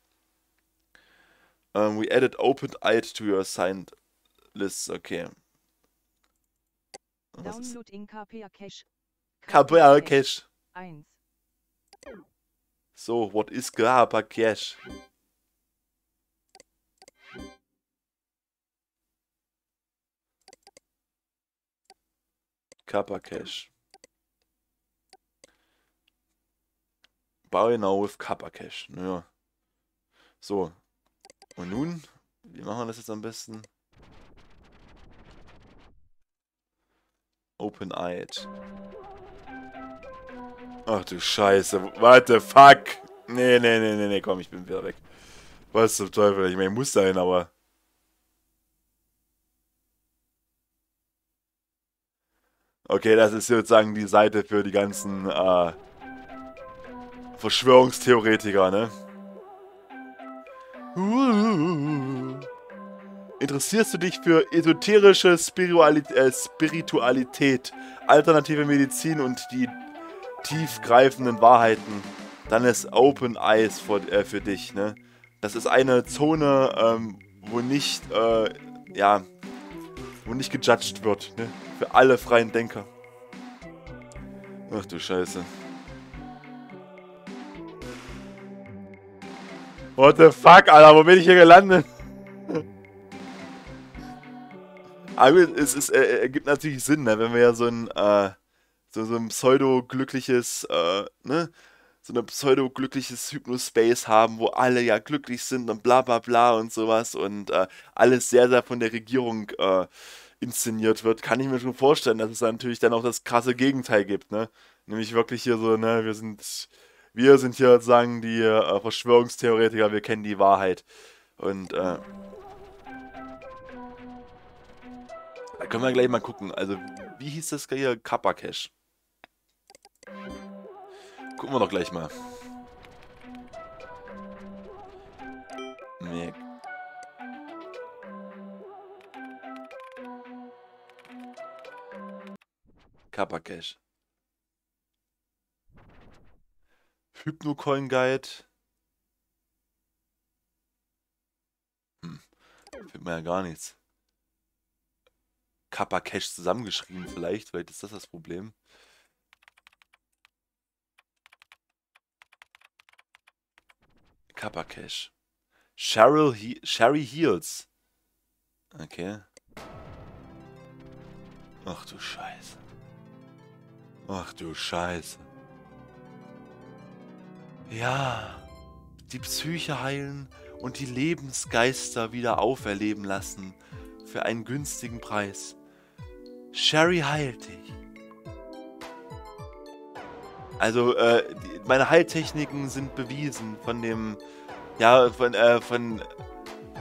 Um, ähm, we added open alt to your signed list. Okay. Downloading KPA Cache Kabakesh. Eins. So, what is Kabakesh? Kabakesh. Buy now with Kabakesh. Naja. Ne? So. Und nun, wie machen wir das jetzt am besten? Open-eyed. Ach du Scheiße. What the fuck? Nee, nee, nee, nee, nee, komm, ich bin wieder weg. Was zum Teufel? Ich meine, ich muss dahin, aber... Okay, das ist sozusagen die Seite für die ganzen äh, Verschwörungstheoretiker, ne? interessierst du dich für esoterische äh, Spiritualität alternative Medizin und die tiefgreifenden Wahrheiten, dann ist Open Eyes für, äh, für dich. Ne? Das ist eine Zone, ähm, wo nicht, äh, ja, wo nicht gejudged wird. Ne? Für alle freien Denker. Ach du Scheiße. What the fuck, Alter, wo bin ich hier gelandet? Aber es, ist, äh, äh, ergibt natürlich Sinn, ne? wenn wir ja so ein, äh, so, so ein pseudo-glückliches, äh, ne? So ein pseudo-glückliches Hypnospace haben, wo alle ja glücklich sind und bla bla bla und sowas und äh, alles sehr, sehr von der Regierung äh, inszeniert wird, kann ich mir schon vorstellen, dass es da natürlich dann auch das krasse Gegenteil gibt, ne? Nämlich wirklich hier so, ne, wir sind, wir sind hier sozusagen die äh, Verschwörungstheoretiker, wir kennen die Wahrheit. Und äh, da können wir gleich mal gucken. Also, wie hieß das hier? Kappa Cash. Gucken wir doch gleich mal. Nee. Kappa Cash. Hypnocoin Guide. Hm. Findet man ja gar nichts. Kappa Cash zusammengeschrieben vielleicht, vielleicht ist das das Problem. Cash. Cheryl He Sherry Heels. Okay. Ach du Scheiße. Ach du Scheiße. Ja, die Psyche heilen und die Lebensgeister wieder auferleben lassen für einen günstigen Preis. Sherry heilt dich. Also äh, die, meine Heiltechniken sind bewiesen von dem, ja, von, äh, von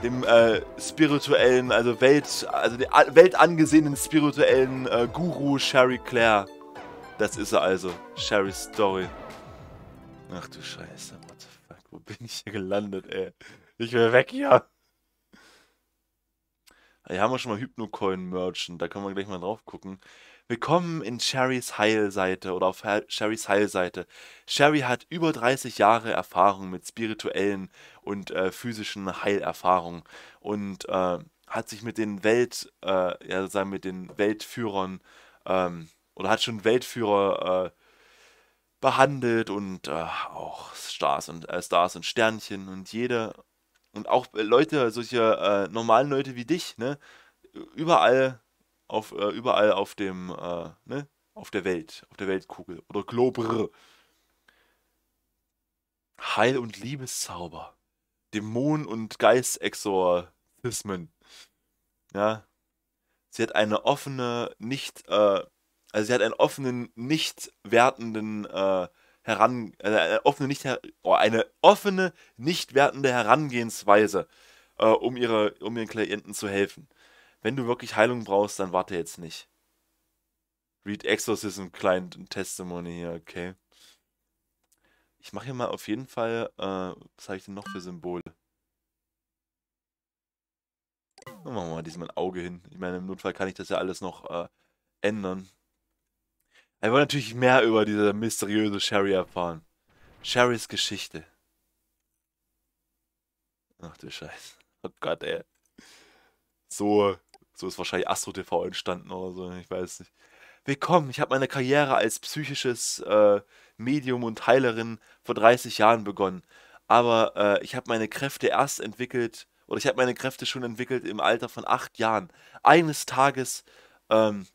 dem äh, spirituellen, also Welt, also den äh, weltangesehenen spirituellen äh, Guru Sherry Claire. Das ist er also, Sherry's Story. Ach du Scheiße, what the fuck, wo bin ich hier gelandet, ey? Ich will weg hier. Hier haben wir schon mal Hypnocoin-Merchant, da können wir gleich mal drauf gucken. Willkommen in Sherrys Heilseite oder auf Sherrys Heilseite. Sherry hat über 30 Jahre Erfahrung mit spirituellen und äh, physischen Heilerfahrungen und äh, hat sich mit den Welt, äh, ja, sozusagen mit den Weltführern ähm, oder hat schon Weltführer äh, behandelt und äh, auch Stars und äh, Stars und Sternchen und jede und auch Leute, solche normalen Leute wie dich, ne? Überall auf, äh, überall auf dem, äh, ne? Auf der Welt, auf der Weltkugel oder Globr. Heil- und Liebeszauber. Dämonen- und Geistexorzismen. Ja. Sie hat eine offene, nicht, äh, also sie hat einen offenen, nicht wertenden, äh, heran, äh, eine offene, nicht, her, oh, eine offene, nicht wertende Herangehensweise, äh, um ihre, um ihren Klienten zu helfen wenn du wirklich Heilung brauchst, dann warte jetzt nicht. Read Exorcism Client Testimony hier, okay. Ich mache hier mal auf jeden Fall, äh, was habe ich denn noch für Symbole? Dann machen wir mal diesmal ein Auge hin. Ich meine, im Notfall kann ich das ja alles noch äh, ändern. Wir wollen natürlich mehr über diese mysteriöse Sherry erfahren. Sherrys Geschichte. Ach du Scheiße. Oh Gott, ey. So so ist wahrscheinlich Astro TV entstanden oder so, ich weiß nicht. Willkommen, ich habe meine Karriere als psychisches äh, Medium und Heilerin vor 30 Jahren begonnen. Aber äh, ich habe meine Kräfte erst entwickelt, oder ich habe meine Kräfte schon entwickelt im Alter von 8 Jahren. Eines Tages ähm,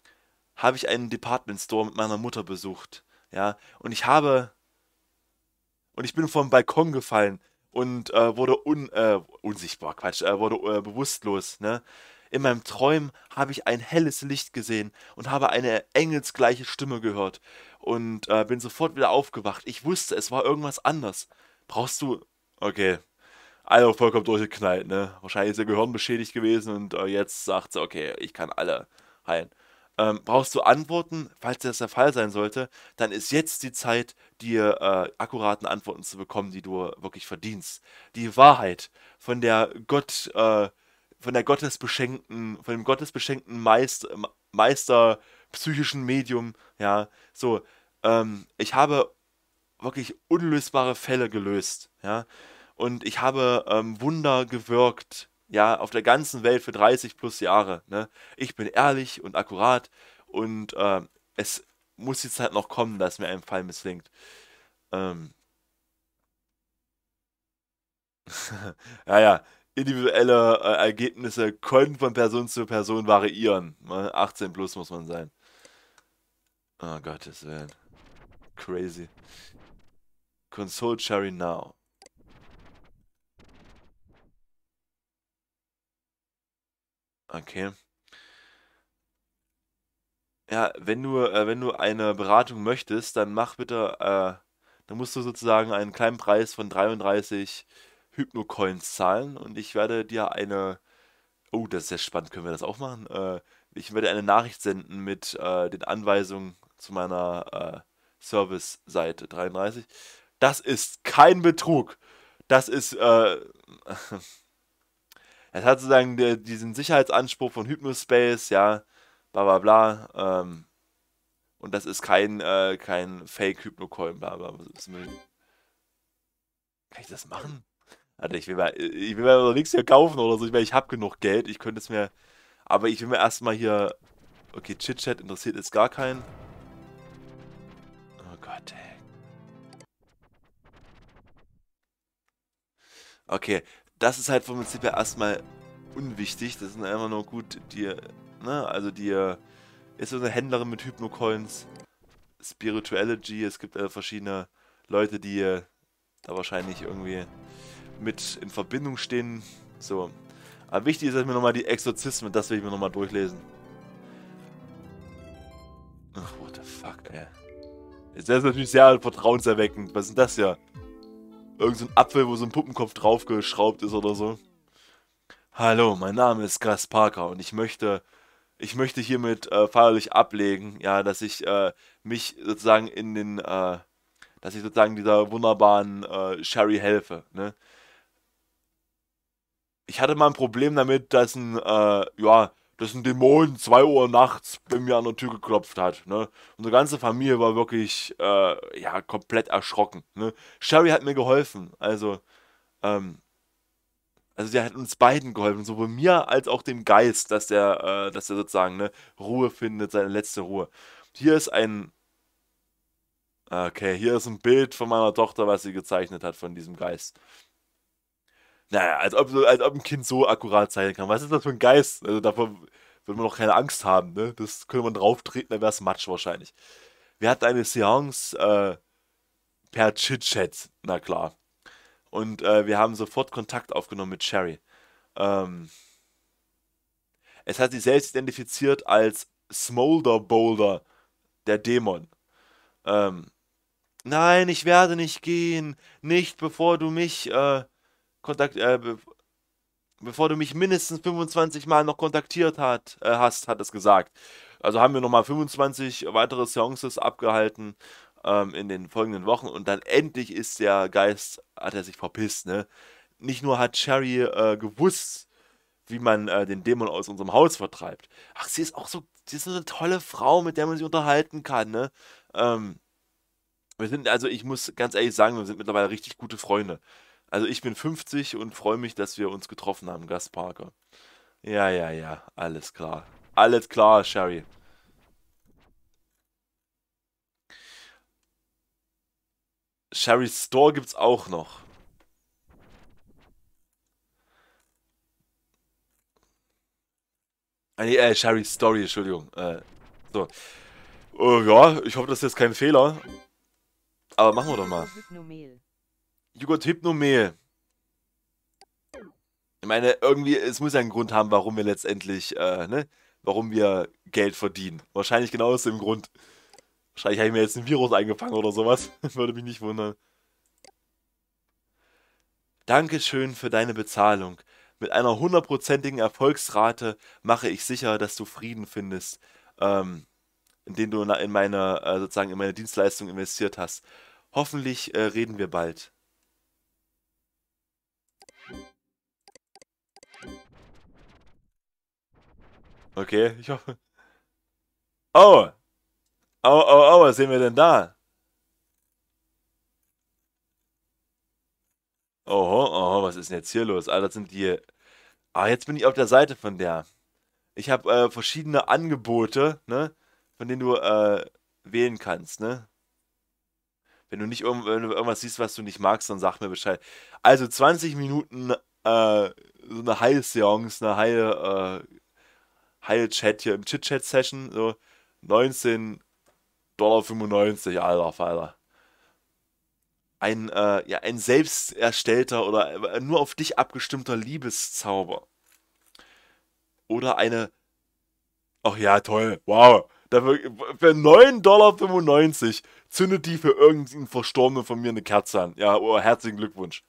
habe ich einen Department Store mit meiner Mutter besucht. Ja, und ich habe. Und ich bin vom Balkon gefallen und äh, wurde un, äh, unsichtbar, Quatsch, äh, wurde äh, bewusstlos, ne? In meinem Träumen habe ich ein helles Licht gesehen und habe eine engelsgleiche Stimme gehört und äh, bin sofort wieder aufgewacht. Ich wusste, es war irgendwas anders. Brauchst du. Okay. Also vollkommen durchgeknallt, ne? Wahrscheinlich ist ihr Gehirn beschädigt gewesen und äh, jetzt sagt sie, okay, ich kann alle heilen. Ähm, brauchst du Antworten, falls das der Fall sein sollte, dann ist jetzt die Zeit, dir äh, akkuraten Antworten zu bekommen, die du wirklich verdienst. Die Wahrheit, von der Gott äh, von der gottesbeschenkten, von dem gottesbeschenkten Meister, Meister psychischen Medium, ja, so, ähm, ich habe wirklich unlösbare Fälle gelöst, ja, und ich habe ähm, Wunder gewirkt, ja, auf der ganzen Welt für 30 plus Jahre, ne, ich bin ehrlich und akkurat und äh, es muss jetzt halt noch kommen, dass mir ein Fall misslingt, ähm, ja, ja, individuelle äh, Ergebnisse können von Person zu Person variieren. 18 ne, plus muss man sein. Oh Gottes Willen. Crazy. Console Cherry now. Okay. Ja, wenn du, äh, wenn du eine Beratung möchtest, dann mach bitte, äh, dann musst du sozusagen einen kleinen Preis von 33 Hypnocoins zahlen und ich werde dir eine. Oh, das ist sehr spannend. Können wir das auch machen? Äh, ich werde eine Nachricht senden mit äh, den Anweisungen zu meiner äh, Service-Seite 33. Das ist kein Betrug. Das ist. Äh, es hat sozusagen der, diesen Sicherheitsanspruch von Hypnospace, ja, bla bla bla. Ähm, und das ist kein, äh, kein Fake-Hypnocoin, bla bla. Kann ich das machen? Alter, ich will mir, ich will mir doch nichts hier kaufen oder so. Ich meine, ich habe genug Geld, ich könnte es mir... Aber ich will mir erstmal hier... Okay, Chit-Chat interessiert jetzt gar keinen. Oh Gott, ey. Okay, das ist halt vom Prinzip her erstmal unwichtig. Das sind einfach nur gut die... Ne, also die... Ist so eine Händlerin mit Hypno-Coins. Spirituality, es gibt äh, verschiedene Leute, die äh, da wahrscheinlich irgendwie mit in Verbindung stehen. So. Aber wichtig ist dass mir nochmal die Exorzismen, das will ich mir nochmal durchlesen. Ach, what the fuck, ey. Das ist natürlich sehr vertrauenserweckend. Was ist denn das hier? Irgend so ein Apfel, wo so ein Puppenkopf draufgeschraubt ist oder so. Hallo, mein Name ist Gras Parker und ich möchte, ich möchte hiermit äh, feierlich ablegen, ja, dass ich äh, mich sozusagen in den, äh, dass ich sozusagen dieser wunderbaren äh, Sherry helfe, ne? ich hatte mal ein Problem damit, dass ein, äh, ja, dass ein Dämon 2 Uhr nachts bei mir an der Tür geklopft hat. Ne? Unsere ganze Familie war wirklich äh, ja, komplett erschrocken. Ne? Sherry hat mir geholfen. Also, ähm, also sie hat uns beiden geholfen, sowohl mir als auch dem Geist, dass der, äh, dass der sozusagen ne, Ruhe findet, seine letzte Ruhe. Hier ist ein. Äh, okay, hier ist ein Bild von meiner Tochter, was sie gezeichnet hat von diesem Geist naja, als ob, als ob ein Kind so akkurat zeichnen kann. Was ist das für ein Geist? Also davon würde man doch keine Angst haben, ne? Das könnte man drauftreten, dann wäre es Matsch wahrscheinlich. Wir hatten eine Seance äh, per Chit-Chat, na klar. Und äh, wir haben sofort Kontakt aufgenommen mit Sherry. Ähm, es hat sich selbst identifiziert als Smolder Boulder, der Dämon. Ähm, Nein, ich werde nicht gehen. Nicht bevor du mich, äh, kontakt, äh, bevor du mich mindestens 25 Mal noch kontaktiert hat, äh, hast, hat es gesagt. Also haben wir nochmal 25 weitere Seances abgehalten ähm, in den folgenden Wochen und dann endlich ist der Geist, hat er sich verpisst, ne? Nicht nur hat Sherry äh, gewusst, wie man äh, den Dämon aus unserem Haus vertreibt. Ach, sie ist auch so, sie ist so eine tolle Frau, mit der man sich unterhalten kann, ne? Ähm, wir sind, also ich muss ganz ehrlich sagen, wir sind mittlerweile richtig gute Freunde. Also ich bin 50 und freue mich, dass wir uns getroffen haben, Gus Ja, ja, ja, alles klar. Alles klar, Sherry. Sherry's Store gibt's auch noch. Ah, nee, äh, Sherry's Story, Entschuldigung. Äh, so. Äh, ja, ich hoffe, das ist jetzt kein Fehler. Aber machen wir doch mal. Joghurt Hypnomehl. Ich meine, irgendwie, es muss ja einen Grund haben, warum wir letztendlich, äh, ne, warum wir Geld verdienen. Wahrscheinlich genau aus dem Grund. Wahrscheinlich habe ich mir jetzt ein Virus eingefangen oder sowas. Würde mich nicht wundern. Dankeschön für deine Bezahlung. Mit einer hundertprozentigen Erfolgsrate mache ich sicher, dass du Frieden findest, ähm, indem du in meine, äh, sozusagen in meine Dienstleistung investiert hast. Hoffentlich äh, reden wir bald. Okay, ich hoffe. Oh! Oh, oh, oh, was sehen wir denn da? Oh, oh, was ist denn jetzt hier los? Alter, ah, sind die... Ah, jetzt bin ich auf der Seite von der. Ich habe äh, verschiedene Angebote, ne? Von denen du äh, wählen kannst, ne? Wenn du nicht irgend wenn du irgendwas siehst, was du nicht magst, dann sag mir Bescheid. Also 20 Minuten äh, so eine heile Seance, eine äh, Heil-Chat hier im Chit-Chat-Session, so 19,95 Dollar, alter Falter. Ein, äh, ja, ein selbst erstellter oder äh, nur auf dich abgestimmter Liebeszauber. Oder eine. Ach ja, toll, wow. Dafür, für 9,95 Dollar zündet die für irgendeinen Verstorbenen von mir eine Kerze an. Ja, oh, herzlichen Glückwunsch.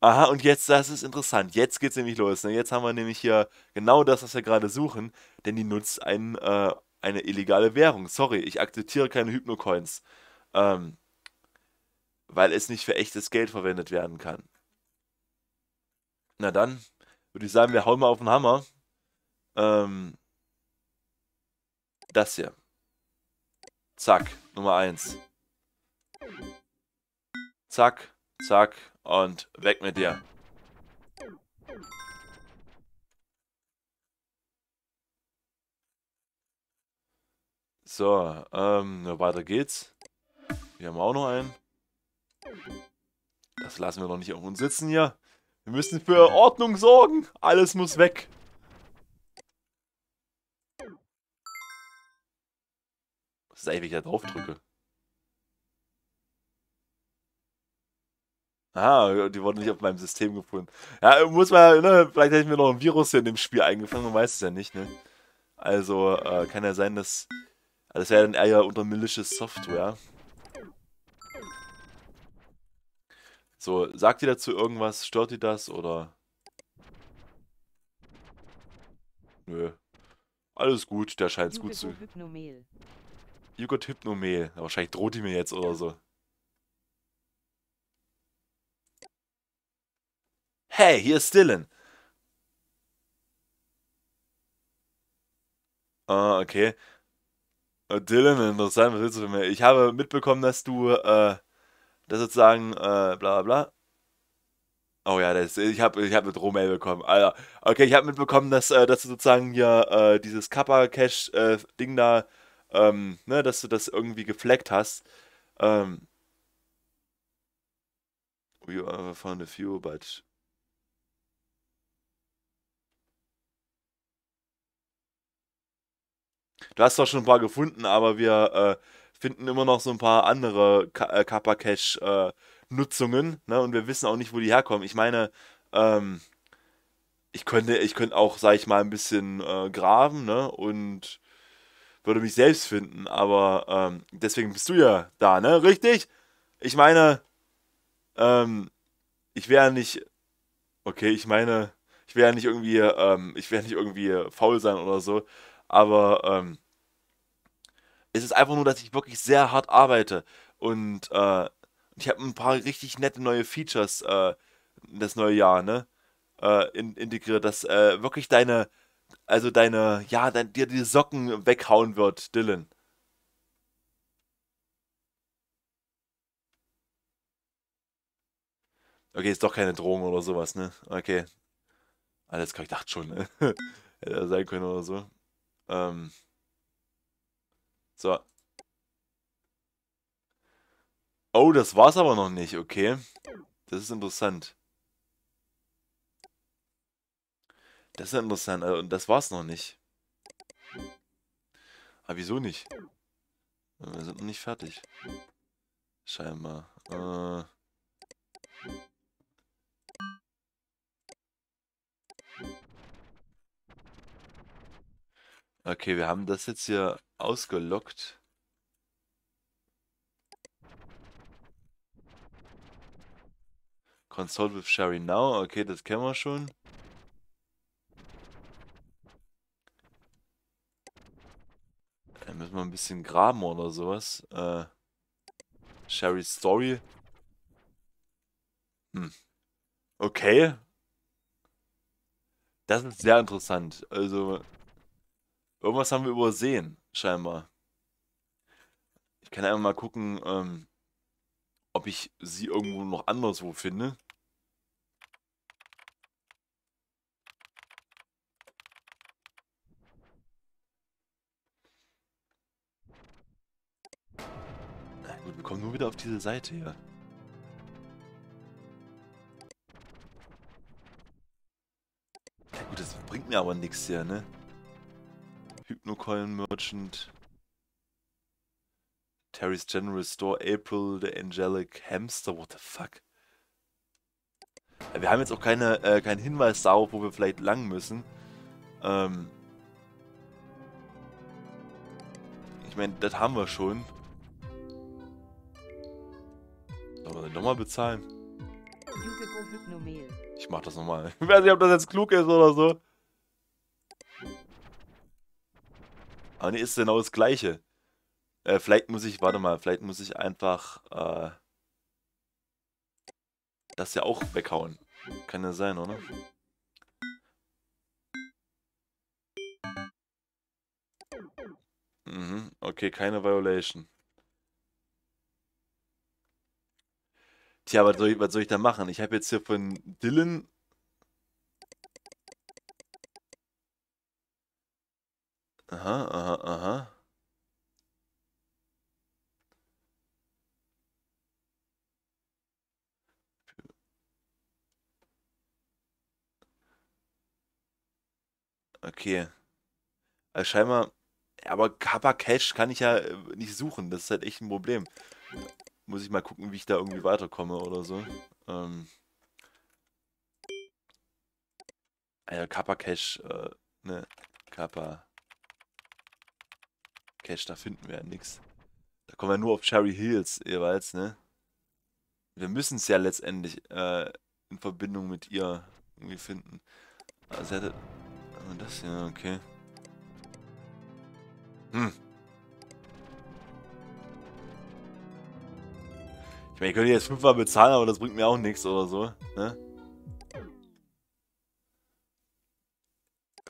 Aha, und jetzt, das ist interessant. Jetzt geht's nämlich los. Ne? Jetzt haben wir nämlich hier genau das, was wir gerade suchen, denn die nutzt einen, äh, eine illegale Währung. Sorry, ich akzeptiere keine Hypnocoins. Ähm, weil es nicht für echtes Geld verwendet werden kann. Na dann, würde ich sagen, wir hauen mal auf den Hammer. Ähm, das hier. Zack, Nummer 1. Zack, zack, und weg mit dir. So, ähm, weiter geht's. Hier haben wir auch noch einen. Das lassen wir doch nicht auf uns sitzen hier. Wir müssen für Ordnung sorgen. Alles muss weg. Was ist eigentlich, wenn ich da drauf drücke? Aha, die wurden nicht auf meinem System gefunden. Ja, muss man, ne, vielleicht hätte ich mir noch ein Virus hier in dem Spiel eingefangen, man weiß es ja nicht, ne? Also, äh, kann ja sein, dass... Also das wäre dann eher unter untermillische Software. So, sagt ihr dazu irgendwas? Stört ihr das, oder? Nö. Alles gut, der scheint es gut zu... Hypnomehl. You Wahrscheinlich droht die mir jetzt oder so. hey, hier ist Dylan. Ah, okay. Äh, Dylan, interessant, was willst du von mir? Ich habe mitbekommen, dass du, äh, das sozusagen, äh, bla bla bla. Oh ja, das, ich habe ich hab eine Drohmail bekommen. Alter. Ah, okay, ich habe mitbekommen, dass, äh, dass du sozusagen hier äh, dieses Kappa-Cash-Ding äh, da, ähm, ne, dass du das irgendwie gefleckt hast. Ähm, we found a few, but Du hast doch schon ein paar gefunden, aber wir äh, finden immer noch so ein paar andere äh, Kappa Cash äh, Nutzungen, ne? Und wir wissen auch nicht, wo die herkommen. Ich meine, ähm, ich könnte, ich könnte auch, sag ich mal, ein bisschen äh, graben, ne? Und würde mich selbst finden, aber ähm, deswegen bist du ja da, ne? Richtig? Ich meine, ähm, ich wäre nicht, okay, ich meine, ich wäre nicht irgendwie, ähm, ich wäre nicht irgendwie faul sein oder so, aber ähm, es ist einfach nur, dass ich wirklich sehr hart arbeite. Und äh, ich habe ein paar richtig nette neue Features äh, das neue Jahr, ne? Äh, in, integriert, dass äh, wirklich deine, also deine, ja, dein, dir die Socken weghauen wird, Dylan. Okay, ist doch keine Drohung oder sowas, ne? Okay. Alles klar, ich dachte schon, ne? Hätte sein können oder so. Ähm. So. Oh, das war's aber noch nicht, okay. Das ist interessant. Das ist interessant, äh, und das war's noch nicht. Aber ah, wieso nicht? Wir sind noch nicht fertig. Scheinbar. Äh... Okay, wir haben das jetzt hier ausgelockt. Consult with Sherry now. Okay, das kennen wir schon. Dann müssen wir ein bisschen graben oder sowas. Äh, Sherry's Story. Hm. Okay. Das ist sehr interessant. Also, irgendwas haben wir übersehen scheinbar. Ich kann einfach mal gucken, ähm, ob ich sie irgendwo noch anderswo finde. Na gut, wir kommen nur wieder auf diese Seite hier. Na gut, das bringt mir aber nichts hier, ne? Hypnocoin Merchant, Terry's General Store, April, The Angelic Hamster, what the fuck? wir haben jetzt auch keine, äh, keinen Hinweis darauf, wo wir vielleicht lang müssen. Ähm ich meine, das haben wir schon. Sollen wir den nochmal bezahlen? Ich mach das nochmal. Ich weiß nicht, ob das jetzt klug ist oder so. Aber ah, nee, ist genau das Gleiche. Äh, vielleicht muss ich, warte mal, vielleicht muss ich einfach äh, das ja auch weghauen. Kann ja sein, oder? Mhm, okay, keine Violation. Tja, was soll ich, was soll ich da machen? Ich habe jetzt hier von Dylan Aha, aha, aha. Okay. Also scheinbar. Aber Kappa Cash kann ich ja äh, nicht suchen. Das ist halt echt ein Problem. Muss ich mal gucken, wie ich da irgendwie weiterkomme oder so. Ähm. Also Kappa Cash, äh, ne. Kappa. Cache, da finden wir ja nichts. Da kommen wir nur auf Cherry Hills jeweils, ne? Wir müssen es ja letztendlich äh, in Verbindung mit ihr irgendwie finden. Also hätte... Also das hier, okay. Hm. Ich meine, ich könnte jetzt fünfmal bezahlen, aber das bringt mir auch nichts oder so, ne?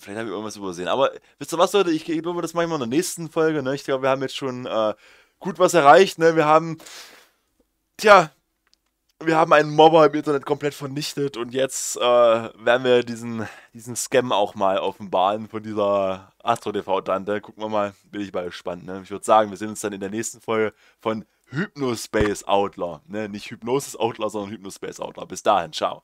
Vielleicht habe ich irgendwas übersehen. Aber wisst ihr was, Leute? Ich gebe glaube, das manchmal in der nächsten Folge. Ne? Ich glaube, wir haben jetzt schon äh, gut was erreicht. Ne? Wir haben. Tja. Wir haben einen Mobber im Internet komplett vernichtet und jetzt äh, werden wir diesen, diesen Scam auch mal offenbaren von dieser Astro-TV-Tante. Gucken wir mal, bin ich mal gespannt. Ne? Ich würde sagen, wir sehen uns dann in der nächsten Folge von Hypnospace Outlaw. Ne? Nicht Hypnosis Outlaw, sondern Hypnospace Outlaw. Bis dahin, ciao.